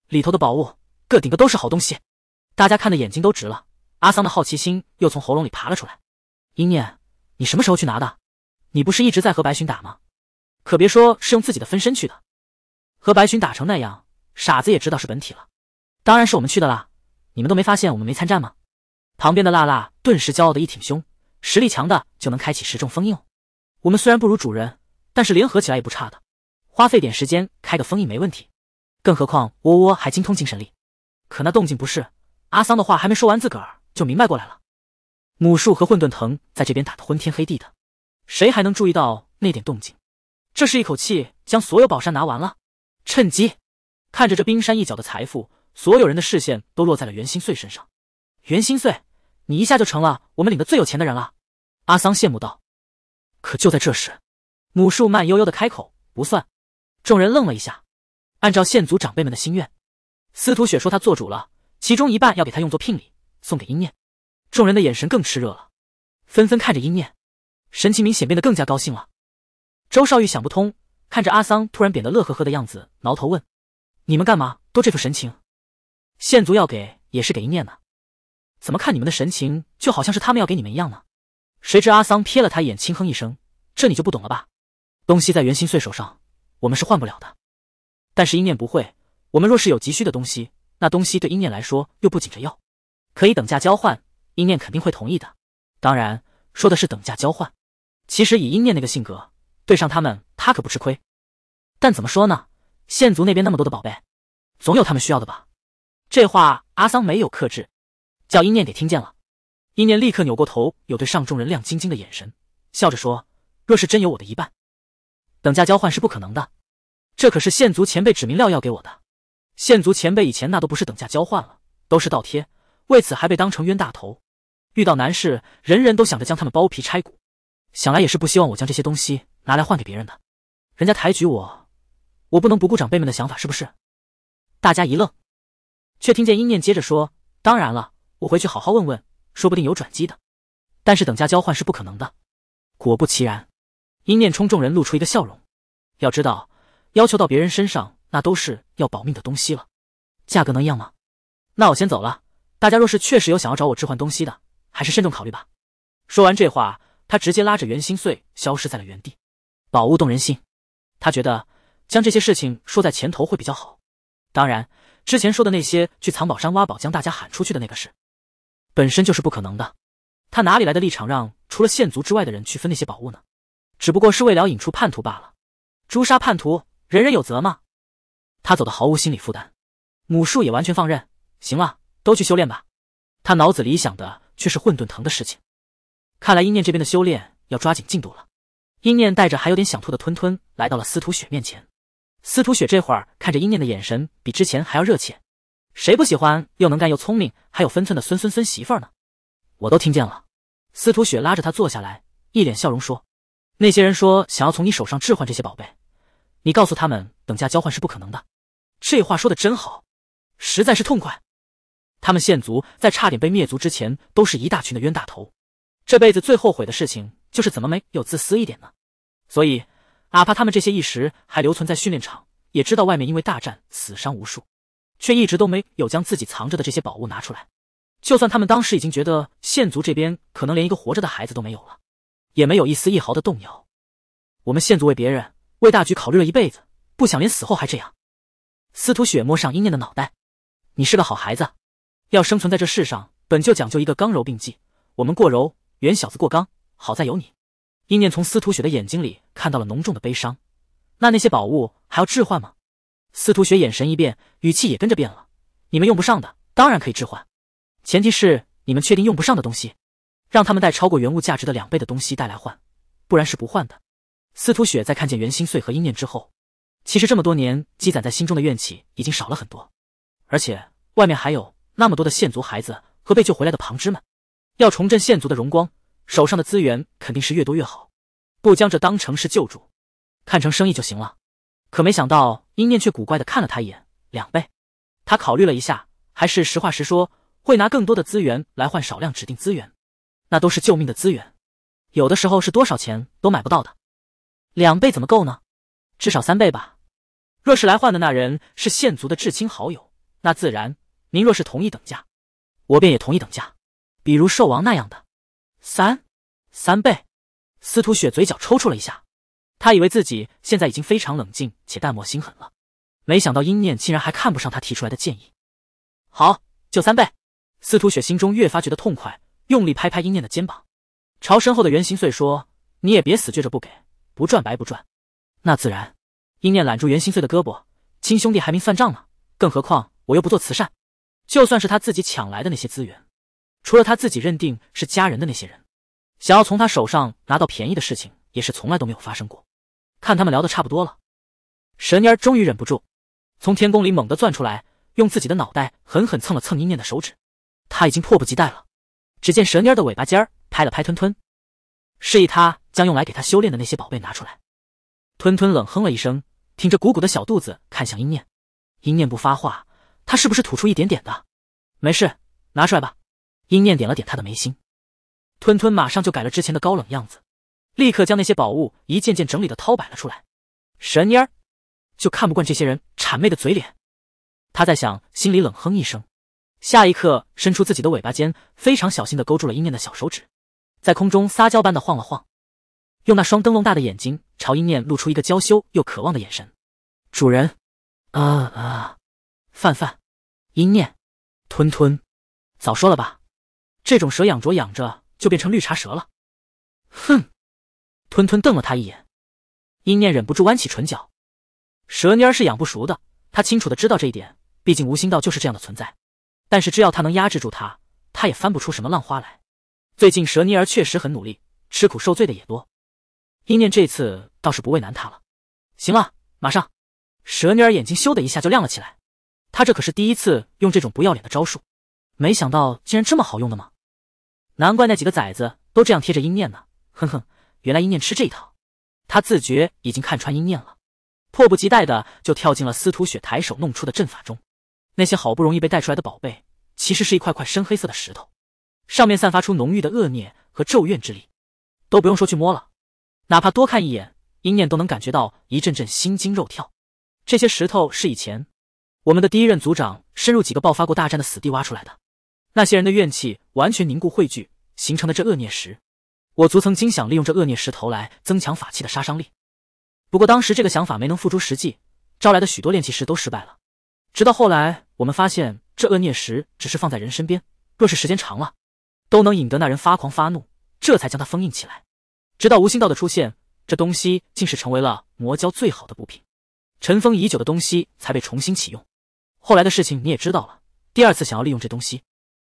里头的宝物，个顶个都是好东西，大家看的眼睛都直了。阿桑的好奇心又从喉咙里爬了出来，英念，你什么时候去拿的？你不是一直在和白巡打吗？可别说是用自己的分身去的，和白巡打成那样，傻子也知道是本体了。当然是我们去的啦，你们都没发现我们没参战吗？旁边的辣辣顿时骄傲的一挺胸，实力强的就能开启十重封印。我们虽然不如主人，但是联合起来也不差的，花费点时间开个封印没问题。更何况窝窝还精通精神力。可那动静不是？阿桑的话还没说完，自个儿就明白过来了。母树和混沌藤在这边打得昏天黑地的，谁还能注意到那点动静？这是一口气将所有宝山拿完了。趁机，看着这冰山一角的财富，所有人的视线都落在了袁心碎身上。袁心碎。你一下就成了我们领的最有钱的人了，阿桑羡慕道。可就在这时，母树慢悠悠的开口：“不算。”众人愣了一下。按照县族长辈们的心愿，司徒雪说他做主了，其中一半要给他用作聘礼，送给英念。众人的眼神更炽热了，纷纷看着英念，神情明显变得更加高兴了。周少玉想不通，看着阿桑突然变得乐呵呵的样子，挠头问：“你们干嘛都这副神情？县族要给也是给英念呢？”怎么看你们的神情，就好像是他们要给你们一样呢？谁知阿桑瞥了他一眼，轻哼一声：“这你就不懂了吧？东西在袁心碎手上，我们是换不了的。但是阴念不会，我们若是有急需的东西，那东西对阴念来说又不紧着要，可以等价交换，阴念肯定会同意的。当然说的是等价交换。其实以阴念那个性格，对上他们他可不吃亏。但怎么说呢？县族那边那么多的宝贝，总有他们需要的吧？”这话阿桑没有克制。叫阴念给听见了，阴念立刻扭过头，有对上众人亮晶晶的眼神，笑着说：“若是真有我的一半，等价交换是不可能的。这可是县族前辈指明料要给我的。县族前辈以前那都不是等价交换了，都是倒贴，为此还被当成冤大头。遇到难事，人人都想着将他们剥皮拆骨。想来也是不希望我将这些东西拿来换给别人的。人家抬举我，我不能不顾长辈们的想法，是不是？”大家一愣，却听见阴念接着说：“当然了。”我回去好好问问，说不定有转机的。但是等价交换是不可能的。果不其然，殷念冲众人露出一个笑容。要知道，要求到别人身上，那都是要保命的东西了，价格能一样吗？那我先走了。大家若是确实有想要找我置换东西的，还是慎重考虑吧。说完这话，他直接拉着袁心碎消失在了原地。宝物动人心，他觉得将这些事情说在前头会比较好。当然，之前说的那些去藏宝山挖宝将大家喊出去的那个事。本身就是不可能的，他哪里来的立场让除了线族之外的人去分那些宝物呢？只不过是为了引出叛徒罢了。诛杀叛徒，人人有责吗？他走的毫无心理负担，母树也完全放任。行了，都去修炼吧。他脑子里想的却是混沌藤的事情。看来阴念这边的修炼要抓紧进度了。阴念带着还有点想吐的吞吞来到了司徒雪面前。司徒雪这会儿看着阴念的眼神比之前还要热切。谁不喜欢又能干又聪明还有分寸的孙孙孙媳妇儿呢？我都听见了。司徒雪拉着他坐下来，一脸笑容说：“那些人说想要从你手上置换这些宝贝，你告诉他们等价交换是不可能的。”这话说的真好，实在是痛快。他们县族在差点被灭族之前，都是一大群的冤大头，这辈子最后悔的事情就是怎么没有自私一点呢？所以，哪怕他们这些一时还留存在训练场，也知道外面因为大战死伤无数。却一直都没有将自己藏着的这些宝物拿出来。就算他们当时已经觉得县族这边可能连一个活着的孩子都没有了，也没有一丝一毫的动摇。我们县族为别人、为大局考虑了一辈子，不想连死后还这样。司徒雪摸上英念的脑袋：“你是个好孩子，要生存在这世上，本就讲究一个刚柔并济。我们过柔，袁小子过刚，好在有你。”英念从司徒雪的眼睛里看到了浓重的悲伤。那那些宝物还要置换吗？司徒雪眼神一变，语气也跟着变了。你们用不上的，当然可以置换，前提是你们确定用不上的东西，让他们带超过原物价值的两倍的东西带来换，不然是不换的。司徒雪在看见袁心碎和阴念之后，其实这么多年积攒在心中的怨气已经少了很多，而且外面还有那么多的现族孩子和被救回来的旁支们，要重振现族的荣光，手上的资源肯定是越多越好，不将这当成是救助，看成生意就行了。可没想到，阴念却古怪的看了他一眼。两倍？他考虑了一下，还是实话实说，会拿更多的资源来换少量指定资源，那都是救命的资源，有的时候是多少钱都买不到的。两倍怎么够呢？至少三倍吧。若是来换的那人是现族的至亲好友，那自然，您若是同意等价，我便也同意等价。比如兽王那样的，三，三倍。司徒雪嘴角抽搐了一下。他以为自己现在已经非常冷静且淡漠心狠了，没想到阴念竟然还看不上他提出来的建议。好，就三倍。司徒雪心中越发觉得痛快，用力拍拍阴念的肩膀，朝身后的袁心碎说：“你也别死倔着不给，不赚白不赚。”那自然。阴念揽住袁心碎的胳膊：“亲兄弟还没算账呢，更何况我又不做慈善。就算是他自己抢来的那些资源，除了他自己认定是家人的那些人，想要从他手上拿到便宜的事情，也是从来都没有发生过。”看他们聊得差不多了，蛇妮儿终于忍不住，从天宫里猛地钻出来，用自己的脑袋狠狠蹭了蹭阴念的手指。他已经迫不及待了。只见蛇妮儿的尾巴尖儿拍了拍吞吞，示意他将用来给他修炼的那些宝贝拿出来。吞吞冷哼了一声，挺着鼓鼓的小肚子看向阴念。阴念不发话，他是不是吐出一点点的？没事，拿出来吧。阴念点了点他的眉心，吞吞马上就改了之前的高冷样子。立刻将那些宝物一件件整理的掏摆了出来，神妮儿就看不惯这些人谄媚的嘴脸，他在想，心里冷哼一声，下一刻伸出自己的尾巴尖，非常小心的勾住了殷念的小手指，在空中撒娇般的晃了晃，用那双灯笼大的眼睛朝殷念露出一个娇羞又渴望的眼神。主人，啊啊，范范，殷念，吞吞，早说了吧，这种蛇养着养着就变成绿茶蛇了，哼。吞吞瞪了他一眼，殷念忍不住弯起唇角。蛇妮儿是养不熟的，他清楚的知道这一点。毕竟无心道就是这样的存在。但是只要他能压制住他，他也翻不出什么浪花来。最近蛇妮儿确实很努力，吃苦受罪的也多。殷念这次倒是不为难他了。行了，马上。蛇妮儿眼睛咻的一下就亮了起来。他这可是第一次用这种不要脸的招数，没想到竟然这么好用的吗？难怪那几个崽子都这样贴着殷念呢。哼哼。原来阴念吃这一套，他自觉已经看穿阴念了，迫不及待的就跳进了司徒雪抬手弄出的阵法中。那些好不容易被带出来的宝贝，其实是一块块深黑色的石头，上面散发出浓郁的恶念和咒怨之力，都不用说去摸了，哪怕多看一眼，阴念都能感觉到一阵阵心惊肉跳。这些石头是以前我们的第一任族长深入几个爆发过大战的死地挖出来的，那些人的怨气完全凝固汇聚形成的这恶念石。我族曾经想利用这恶孽石头来增强法器的杀伤力，不过当时这个想法没能付诸实际，招来的许多炼器师都失败了。直到后来，我们发现这恶孽石只是放在人身边，若是时间长了，都能引得那人发狂发怒，这才将它封印起来。直到无心道的出现，这东西竟是成为了魔教最好的补品，尘封已久的东西才被重新启用。后来的事情你也知道了，第二次想要利用这东西，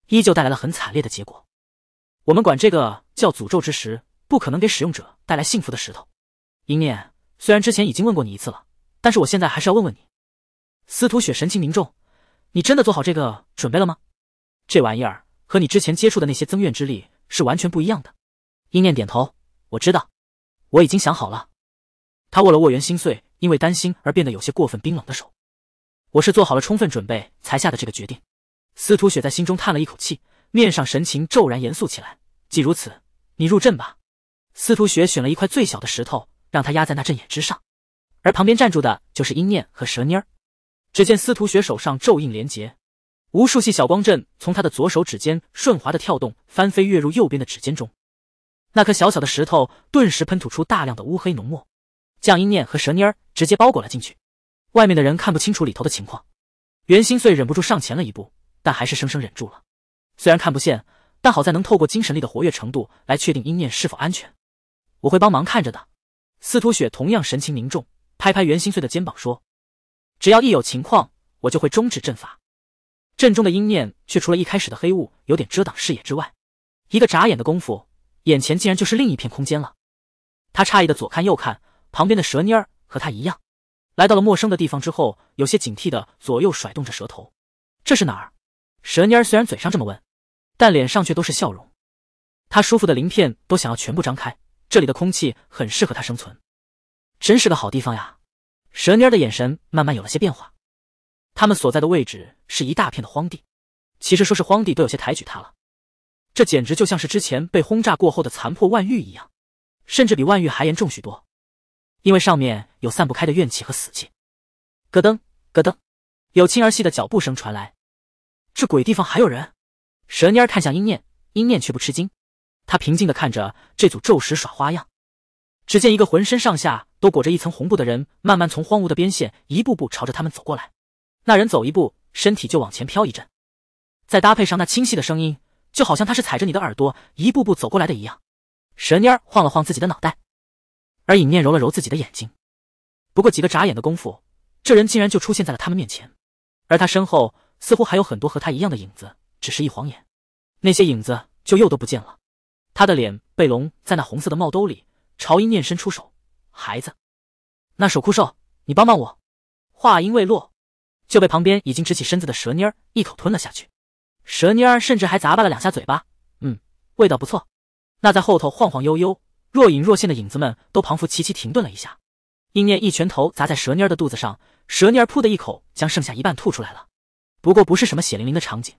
依旧带来了很惨烈的结果。我们管这个叫诅咒之石，不可能给使用者带来幸福的石头。英念，虽然之前已经问过你一次了，但是我现在还是要问问你。司徒雪神情凝重：“你真的做好这个准备了吗？这玩意儿和你之前接触的那些增怨之力是完全不一样的。”英念点头：“我知道，我已经想好了。”他握了握原心碎，因为担心而变得有些过分冰冷的手。我是做好了充分准备才下的这个决定。司徒雪在心中叹了一口气。面上神情骤然严肃起来。既如此，你入阵吧。司徒雪选了一块最小的石头，让他压在那阵眼之上。而旁边站住的就是阴念和蛇妮儿。只见司徒雪手上咒印连结，无数细小光阵从他的左手指尖顺滑的跳动，翻飞跃入右边的指尖中。那颗小小的石头顿时喷吐出大量的乌黑浓墨，将阴念和蛇妮儿直接包裹了进去。外面的人看不清楚里头的情况。袁心碎忍不住上前了一步，但还是生生忍住了。虽然看不见，但好在能透过精神力的活跃程度来确定阴念是否安全。我会帮忙看着的。司徒雪同样神情凝重，拍拍袁心碎的肩膀说：“只要一有情况，我就会终止阵法。”阵中的阴念却除了一开始的黑雾有点遮挡视野之外，一个眨眼的功夫，眼前竟然就是另一片空间了。他诧异的左看右看，旁边的蛇妮儿和他一样，来到了陌生的地方之后，有些警惕的左右甩动着舌头：“这是哪儿？”蛇妮儿虽然嘴上这么问。但脸上却都是笑容，他舒服的鳞片都想要全部张开。这里的空气很适合他生存，真是个好地方呀。蛇妮儿的眼神慢慢有了些变化。他们所在的位置是一大片的荒地，其实说是荒地都有些抬举他了。这简直就像是之前被轰炸过后的残破万域一样，甚至比万域还严重许多，因为上面有散不开的怨气和死气。咯噔咯噔，有轻而细的脚步声传来，这鬼地方还有人？蛇妮儿看向阴念，阴念却不吃惊，他平静地看着这组咒石耍花样。只见一个浑身上下都裹着一层红布的人，慢慢从荒芜的边线一步步朝着他们走过来。那人走一步，身体就往前飘一阵，再搭配上那清晰的声音，就好像他是踩着你的耳朵一步步走过来的一样。蛇妮儿晃了晃自己的脑袋，而尹念揉了揉自己的眼睛。不过几个眨眼的功夫，这人竟然就出现在了他们面前，而他身后似乎还有很多和他一样的影子。只是一晃眼，那些影子就又都不见了。他的脸被龙在那红色的帽兜里朝阴念伸出手，孩子，那守枯兽，你帮帮我！话音未落，就被旁边已经直起身子的蛇妮儿一口吞了下去。蛇妮儿甚至还咂巴了两下嘴巴，嗯，味道不错。那在后头晃晃悠悠、若隐若现的影子们都旁佛齐齐停顿了一下。阴念一拳头砸在蛇妮儿的肚子上，蛇妮儿噗的一口将剩下一半吐出来了。不过不是什么血淋淋的场景。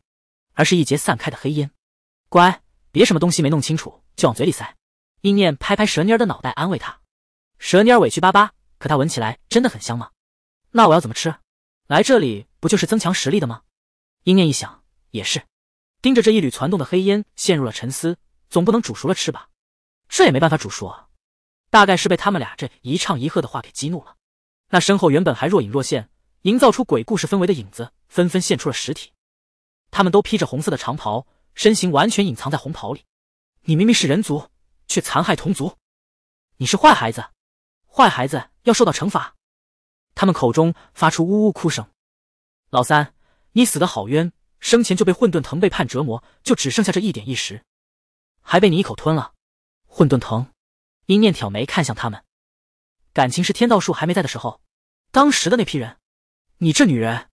而是一截散开的黑烟，乖，别什么东西没弄清楚就往嘴里塞。阴念拍拍蛇妮儿的脑袋，安慰她。蛇妮儿委屈巴巴，可她闻起来真的很香吗？那我要怎么吃？来这里不就是增强实力的吗？阴念一想，也是，盯着这一缕攒动的黑烟陷入了沉思。总不能煮熟了吃吧？这也没办法煮熟啊。大概是被他们俩这一唱一和的话给激怒了，那身后原本还若隐若现、营造出鬼故事氛围的影子，纷纷现出了实体。他们都披着红色的长袍，身形完全隐藏在红袍里。你明明是人族，却残害同族，你是坏孩子，坏孩子要受到惩罚。他们口中发出呜呜哭声。老三，你死的好冤，生前就被混沌藤背叛折磨，就只剩下这一点一时，还被你一口吞了。混沌藤，阴念挑眉看向他们，感情是天道术还没在的时候，当时的那批人。你这女人，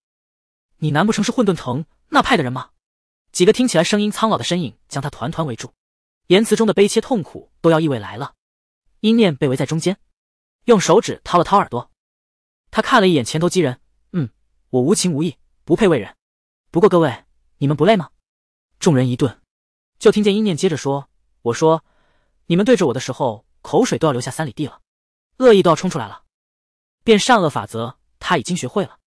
你难不成是混沌藤？那派的人吗？几个听起来声音苍老的身影将他团团围住，言辞中的悲切痛苦都要意味来了。阴念被围在中间，用手指掏了掏耳朵，他看了一眼前头几人，嗯，我无情无义，不配为人。不过各位，你们不累吗？众人一顿，就听见阴念接着说：“我说，你们对着我的时候，口水都要流下三里地了，恶意都要冲出来了。变善恶法则，他已经学会了，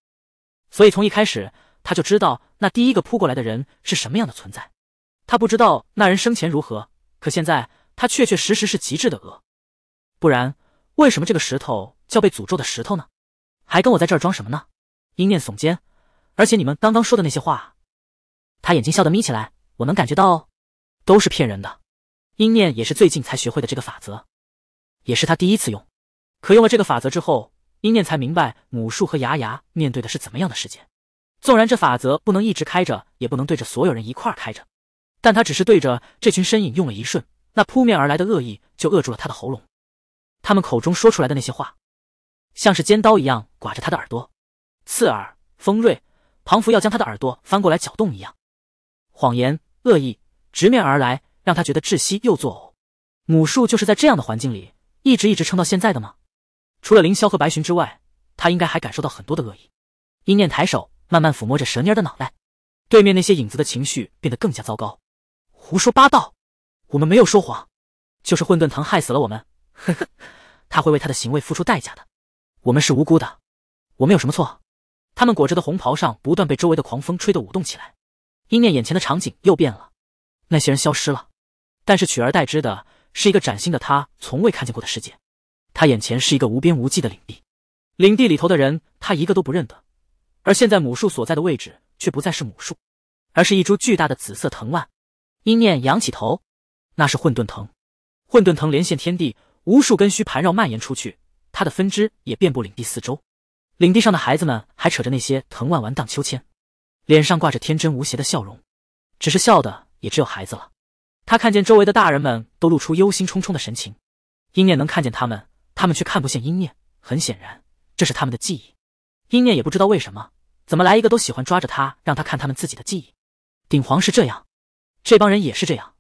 所以从一开始。”他就知道那第一个扑过来的人是什么样的存在。他不知道那人生前如何，可现在他确确实实是极致的恶。不然，为什么这个石头叫被诅咒的石头呢？还跟我在这儿装什么呢？英念耸肩。而且你们刚刚说的那些话，他眼睛笑得眯起来。我能感觉到哦，都是骗人的。英念也是最近才学会的这个法则，也是他第一次用。可用了这个法则之后，英念才明白母树和牙牙面对的是怎么样的世界。纵然这法则不能一直开着，也不能对着所有人一块开着，但他只是对着这群身影用了一瞬，那扑面而来的恶意就扼住了他的喉咙。他们口中说出来的那些话，像是尖刀一样刮着他的耳朵，刺耳锋锐，仿佛要将他的耳朵翻过来搅动一样。谎言、恶意直面而来，让他觉得窒息又作呕。母树就是在这样的环境里，一直一直撑到现在的吗？除了凌霄和白寻之外，他应该还感受到很多的恶意。一念抬手。慢慢抚摸着蛇妮儿的脑袋，对面那些影子的情绪变得更加糟糕。胡说八道，我们没有说谎，就是混沌堂害死了我们。呵呵，他会为他的行为付出代价的。我们是无辜的，我们有什么错？他们裹着的红袍上不断被周围的狂风吹得舞动起来。阴念眼前的场景又变了，那些人消失了，但是取而代之的是一个崭新的他从未看见过的世界。他眼前是一个无边无际的领地，领地里头的人他一个都不认得。而现在母树所在的位置却不再是母树，而是一株巨大的紫色藤蔓。殷念仰起头，那是混沌藤。混沌藤连线天地，无数根须盘绕蔓延出去，它的分支也遍布领地四周。领地上的孩子们还扯着那些藤蔓玩荡秋千，脸上挂着天真无邪的笑容。只是笑的也只有孩子了。他看见周围的大人们都露出忧心忡忡的神情。殷念能看见他们，他们却看不见殷念。很显然，这是他们的记忆。殷念也不知道为什么。怎么来一个都喜欢抓着他，让他看他们自己的记忆。顶皇是这样，这帮人也是这样。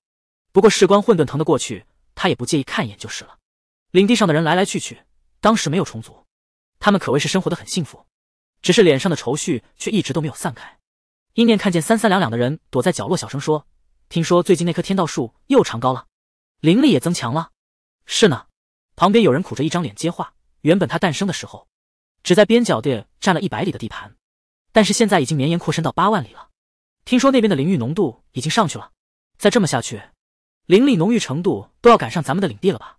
不过事关混沌藤的过去，他也不介意看一眼就是了。领地上的人来来去去，当时没有重组，他们可谓是生活的很幸福，只是脸上的愁绪却一直都没有散开。一念看见三三两两的人躲在角落，小声说：“听说最近那棵天道树又长高了，灵力也增强了。”“是呢。”旁边有人苦着一张脸接话：“原本他诞生的时候，只在边角地占了一百里的地盘。”但是现在已经绵延扩深到八万里了，听说那边的灵域浓度已经上去了，再这么下去，灵力浓郁程度都要赶上咱们的领地了吧？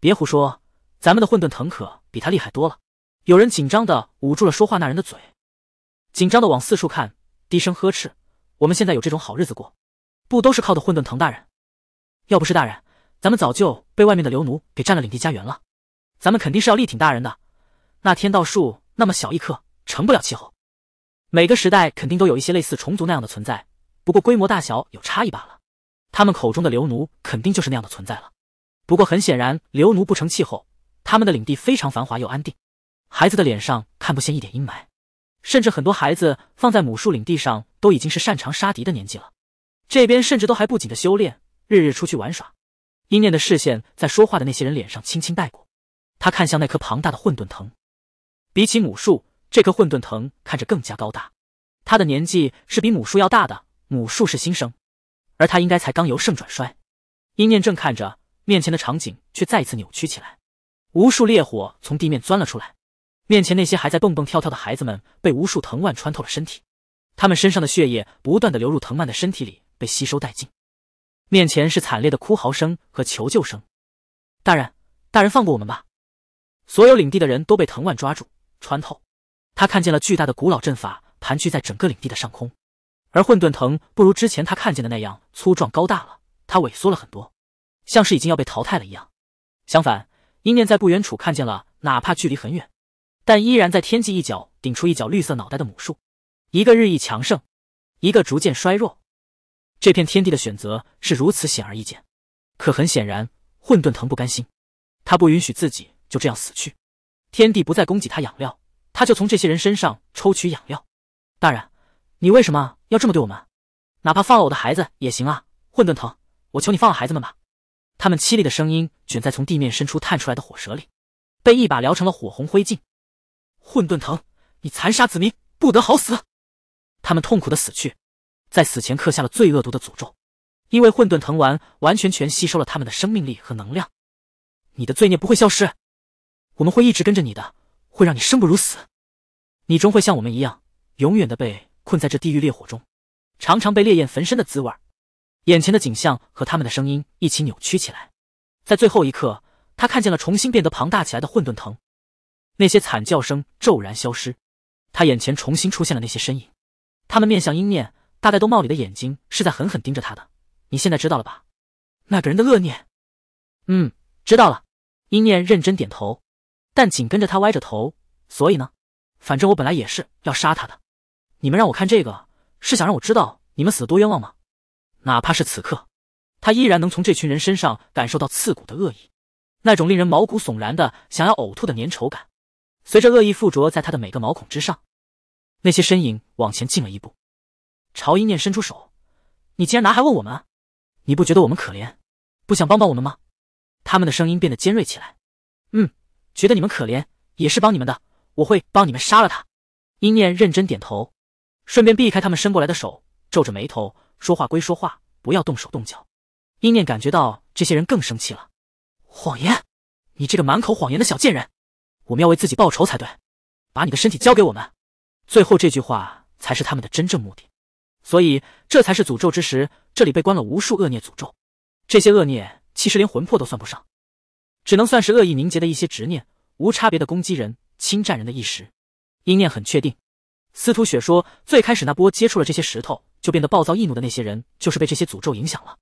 别胡说，咱们的混沌藤可比他厉害多了。有人紧张的捂住了说话那人的嘴，紧张的往四处看，低声呵斥：“我们现在有这种好日子过，不都是靠的混沌藤大人？要不是大人，咱们早就被外面的流奴给占了领地家园了。咱们肯定是要力挺大人的。那天道树那么小一棵，成不了气候。”每个时代肯定都有一些类似虫族那样的存在，不过规模大小有差异罢了。他们口中的流奴肯定就是那样的存在了。不过很显然，流奴不成气候，他们的领地非常繁华又安定。孩子的脸上看不见一点阴霾，甚至很多孩子放在母树领地上都已经是擅长杀敌的年纪了。这边甚至都还不紧的修炼，日日出去玩耍。阴念的视线在说话的那些人脸上轻轻带过，他看向那棵庞大的混沌藤，比起母树。这棵混沌藤看着更加高大，它的年纪是比母树要大的，母树是新生，而它应该才刚由盛转衰。殷念正看着面前的场景，却再一次扭曲起来。无数烈火从地面钻了出来，面前那些还在蹦蹦跳跳的孩子们被无数藤蔓穿透了身体，他们身上的血液不断的流入藤蔓的身体里，被吸收殆尽。面前是惨烈的哭嚎声和求救声：“大人，大人放过我们吧！”所有领地的人都被藤蔓抓住，穿透。他看见了巨大的古老阵法盘踞在整个领地的上空，而混沌藤不如之前他看见的那样粗壮高大了，它萎缩了很多，像是已经要被淘汰了一样。相反，阴念在不远处看见了，哪怕距离很远，但依然在天际一角顶出一角绿色脑袋的母树，一个日益强盛，一个逐渐衰弱。这片天地的选择是如此显而易见，可很显然，混沌藤不甘心，他不允许自己就这样死去。天地不再供给他养料。他就从这些人身上抽取养料。大人，你为什么要这么对我们？哪怕放了我的孩子也行啊！混沌藤，我求你放了孩子们吧！他们凄厉的声音卷在从地面深处探出来的火舌里，被一把燎成了火红灰烬。混沌藤，你残杀子民，不得好死！他们痛苦的死去，在死前刻下了最恶毒的诅咒，因为混沌藤丸完全全吸收了他们的生命力和能量，你的罪孽不会消失，我们会一直跟着你的。会让你生不如死，你终会像我们一样，永远的被困在这地狱烈火中，常常被烈焰焚身的滋味。眼前的景象和他们的声音一起扭曲起来，在最后一刻，他看见了重新变得庞大起来的混沌藤，那些惨叫声骤然消失，他眼前重新出现了那些身影，他们面向阴念，大概都冒里的眼睛是在狠狠盯着他的。你现在知道了吧？那个人的恶念，嗯，知道了。阴念认真点头。但紧跟着他歪着头，所以呢？反正我本来也是要杀他的。你们让我看这个，是想让我知道你们死多冤枉吗？哪怕是此刻，他依然能从这群人身上感受到刺骨的恶意，那种令人毛骨悚然的想要呕吐的粘稠感，随着恶意附着在他的每个毛孔之上。那些身影往前进了一步，朝一念伸出手：“你竟然拿还问我们？你不觉得我们可怜，不想帮帮我们吗？”他们的声音变得尖锐起来。嗯。觉得你们可怜，也是帮你们的，我会帮你们杀了他。阴念认真点头，顺便避开他们伸过来的手，皱着眉头说话归说话，不要动手动脚。阴念感觉到这些人更生气了，谎言，你这个满口谎言的小贱人，我们要为自己报仇才对，把你的身体交给我们。最后这句话才是他们的真正目的，所以这才是诅咒之时，这里被关了无数恶念诅咒，这些恶念其实连魂魄都算不上。只能算是恶意凝结的一些执念，无差别的攻击人、侵占人的意识。阴念很确定，司徒雪说，最开始那波接触了这些石头就变得暴躁易怒的那些人，就是被这些诅咒影响了。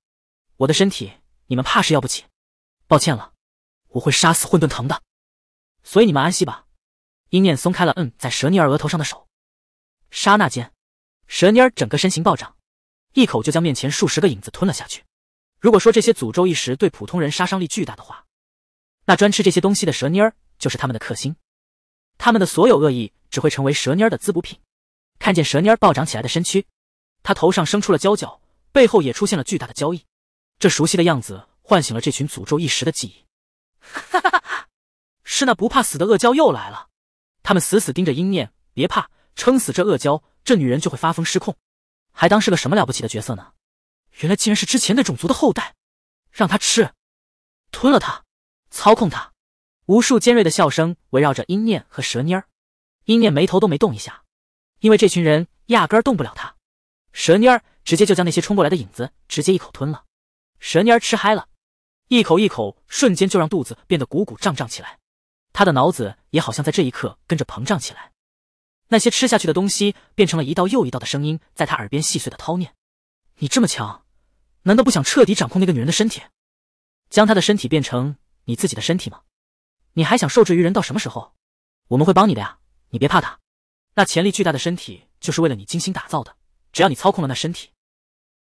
我的身体，你们怕是要不起。抱歉了，我会杀死混沌藤的。所以你们安息吧。阴念松开了摁在蛇尼尔额头上的手。刹那间，蛇尼尔整个身形暴涨，一口就将面前数十个影子吞了下去。如果说这些诅咒一时对普通人杀伤力巨大的话，那专吃这些东西的蛇妮儿就是他们的克星，他们的所有恶意只会成为蛇妮儿的滋补品。看见蛇妮儿暴涨起来的身躯，她头上生出了娇角，背后也出现了巨大的交易。这熟悉的样子唤醒了这群诅咒一时的记忆。哈哈哈！哈，是那不怕死的恶胶又来了。他们死死盯着鹰念，别怕，撑死这恶胶，这女人就会发疯失控。还当是个什么了不起的角色呢？原来竟然是之前那种族的后代。让他吃，吞了他。操控他，无数尖锐的笑声围绕着阴念和蛇妮儿。阴念眉头都没动一下，因为这群人压根动不了他。蛇妮儿直接就将那些冲过来的影子直接一口吞了。蛇妮儿吃嗨了，一口一口，瞬间就让肚子变得鼓鼓胀胀起来。他的脑子也好像在这一刻跟着膨胀起来。那些吃下去的东西变成了一道又一道的声音，在他耳边细碎的叨念：“你这么强，难道不想彻底掌控那个女人的身体，将她的身体变成？”你自己的身体吗？你还想受制于人到什么时候？我们会帮你的呀，你别怕他。那潜力巨大的身体就是为了你精心打造的，只要你操控了那身体，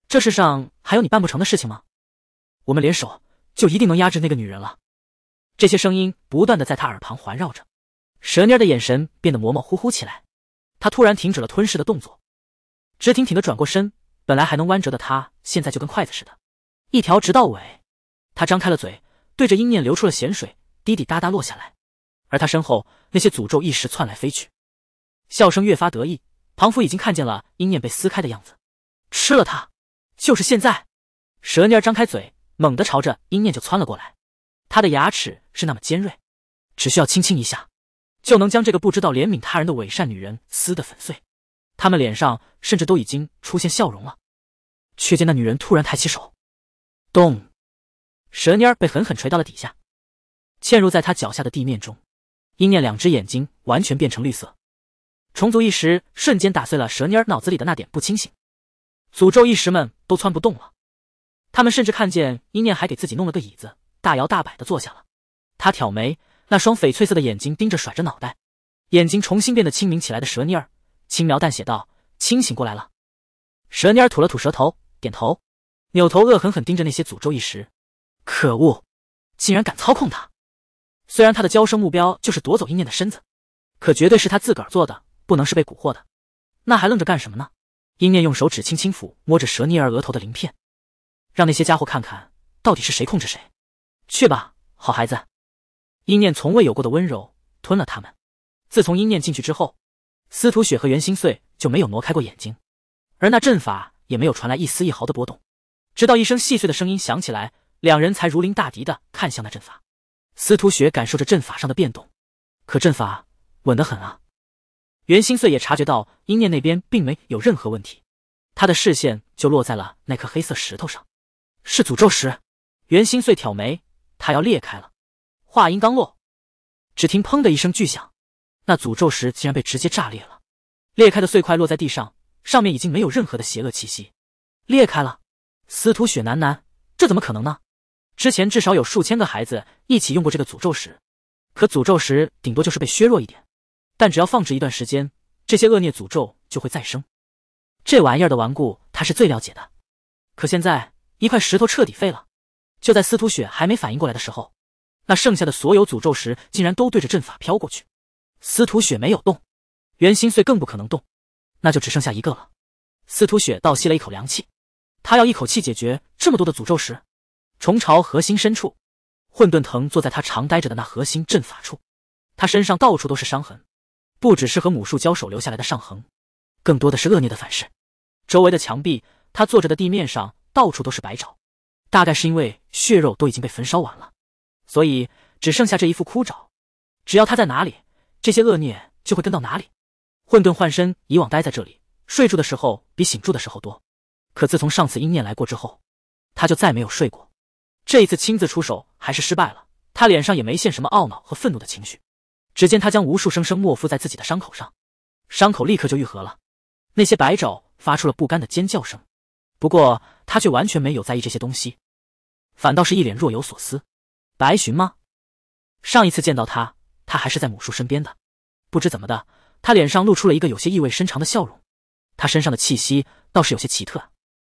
这世上还有你办不成的事情吗？我们联手就一定能压制那个女人了。这些声音不断的在她耳旁环绕着，蛇妮儿的眼神变得模模糊糊起来。她突然停止了吞噬的动作，直挺挺的转过身。本来还能弯折的她，现在就跟筷子似的，一条直到尾。她张开了嘴。对着阴念流出了咸水，滴滴答答落下来，而他身后那些诅咒一时窜来飞去，笑声越发得意。庞福已经看见了阴念被撕开的样子，吃了它，就是现在。蛇妮儿张开嘴，猛地朝着阴念就窜了过来，她的牙齿是那么尖锐，只需要轻轻一下，就能将这个不知道怜悯他人的伪善女人撕得粉碎。他们脸上甚至都已经出现笑容了，却见那女人突然抬起手，咚。蛇妮儿被狠狠锤到了底下，嵌入在他脚下的地面中。阴念两只眼睛完全变成绿色，虫族一时瞬间打碎了蛇妮儿脑子里的那点不清醒，诅咒一时们都窜不动了。他们甚至看见阴念还给自己弄了个椅子，大摇大摆的坐下了。他挑眉，那双翡翠色的眼睛盯着甩着脑袋、眼睛重新变得清明起来的蛇妮儿，轻描淡写道：“清醒过来了。”蛇妮儿吐了吐舌头，点头，扭头恶狠狠盯着那些诅咒一时。可恶，竟然敢操控他！虽然他的交生目标就是夺走阴念的身子，可绝对是他自个儿做的，不能是被蛊惑的。那还愣着干什么呢？阴念用手指轻轻抚摸着蛇尼尔额头的鳞片，让那些家伙看看，到底是谁控制谁。去吧，好孩子。阴念从未有过的温柔吞了他们。自从阴念进去之后，司徒雪和袁心碎就没有挪开过眼睛，而那阵法也没有传来一丝一毫的波动，直到一声细碎的声音响起来。两人才如临大敌的看向那阵法，司徒雪感受着阵法上的变动，可阵法稳得很啊。袁心碎也察觉到阴念那边并没有任何问题，他的视线就落在了那颗黑色石头上，是诅咒石。袁心碎挑眉，他要裂开了。话音刚落，只听“砰”的一声巨响，那诅咒石竟然被直接炸裂了，裂开的碎块落在地上，上面已经没有任何的邪恶气息。裂开了，司徒雪喃喃，这怎么可能呢？之前至少有数千个孩子一起用过这个诅咒石，可诅咒石顶多就是被削弱一点，但只要放置一段时间，这些恶孽诅咒就会再生。这玩意儿的顽固他是最了解的，可现在一块石头彻底废了。就在司徒雪还没反应过来的时候，那剩下的所有诅咒石竟然都对着阵法飘过去。司徒雪没有动，袁心碎更不可能动，那就只剩下一个了。司徒雪倒吸了一口凉气，他要一口气解决这么多的诅咒石？虫巢核心深处，混沌藤坐在他常待着的那核心阵法处。他身上到处都是伤痕，不只是和母树交手留下来的伤痕，更多的是恶念的反噬。周围的墙壁，他坐着的地面上，到处都是白爪。大概是因为血肉都已经被焚烧完了，所以只剩下这一副枯爪。只要他在哪里，这些恶念就会跟到哪里。混沌幻身以往待在这里睡住的时候比醒住的时候多，可自从上次阴念来过之后，他就再没有睡过。这一次亲自出手还是失败了，他脸上也没现什么懊恼和愤怒的情绪。只见他将无数生生墨敷在自己的伤口上，伤口立刻就愈合了。那些白爪发出了不甘的尖叫声，不过他却完全没有在意这些东西，反倒是一脸若有所思。白寻吗？上一次见到他，他还是在母树身边的。不知怎么的，他脸上露出了一个有些意味深长的笑容。他身上的气息倒是有些奇特。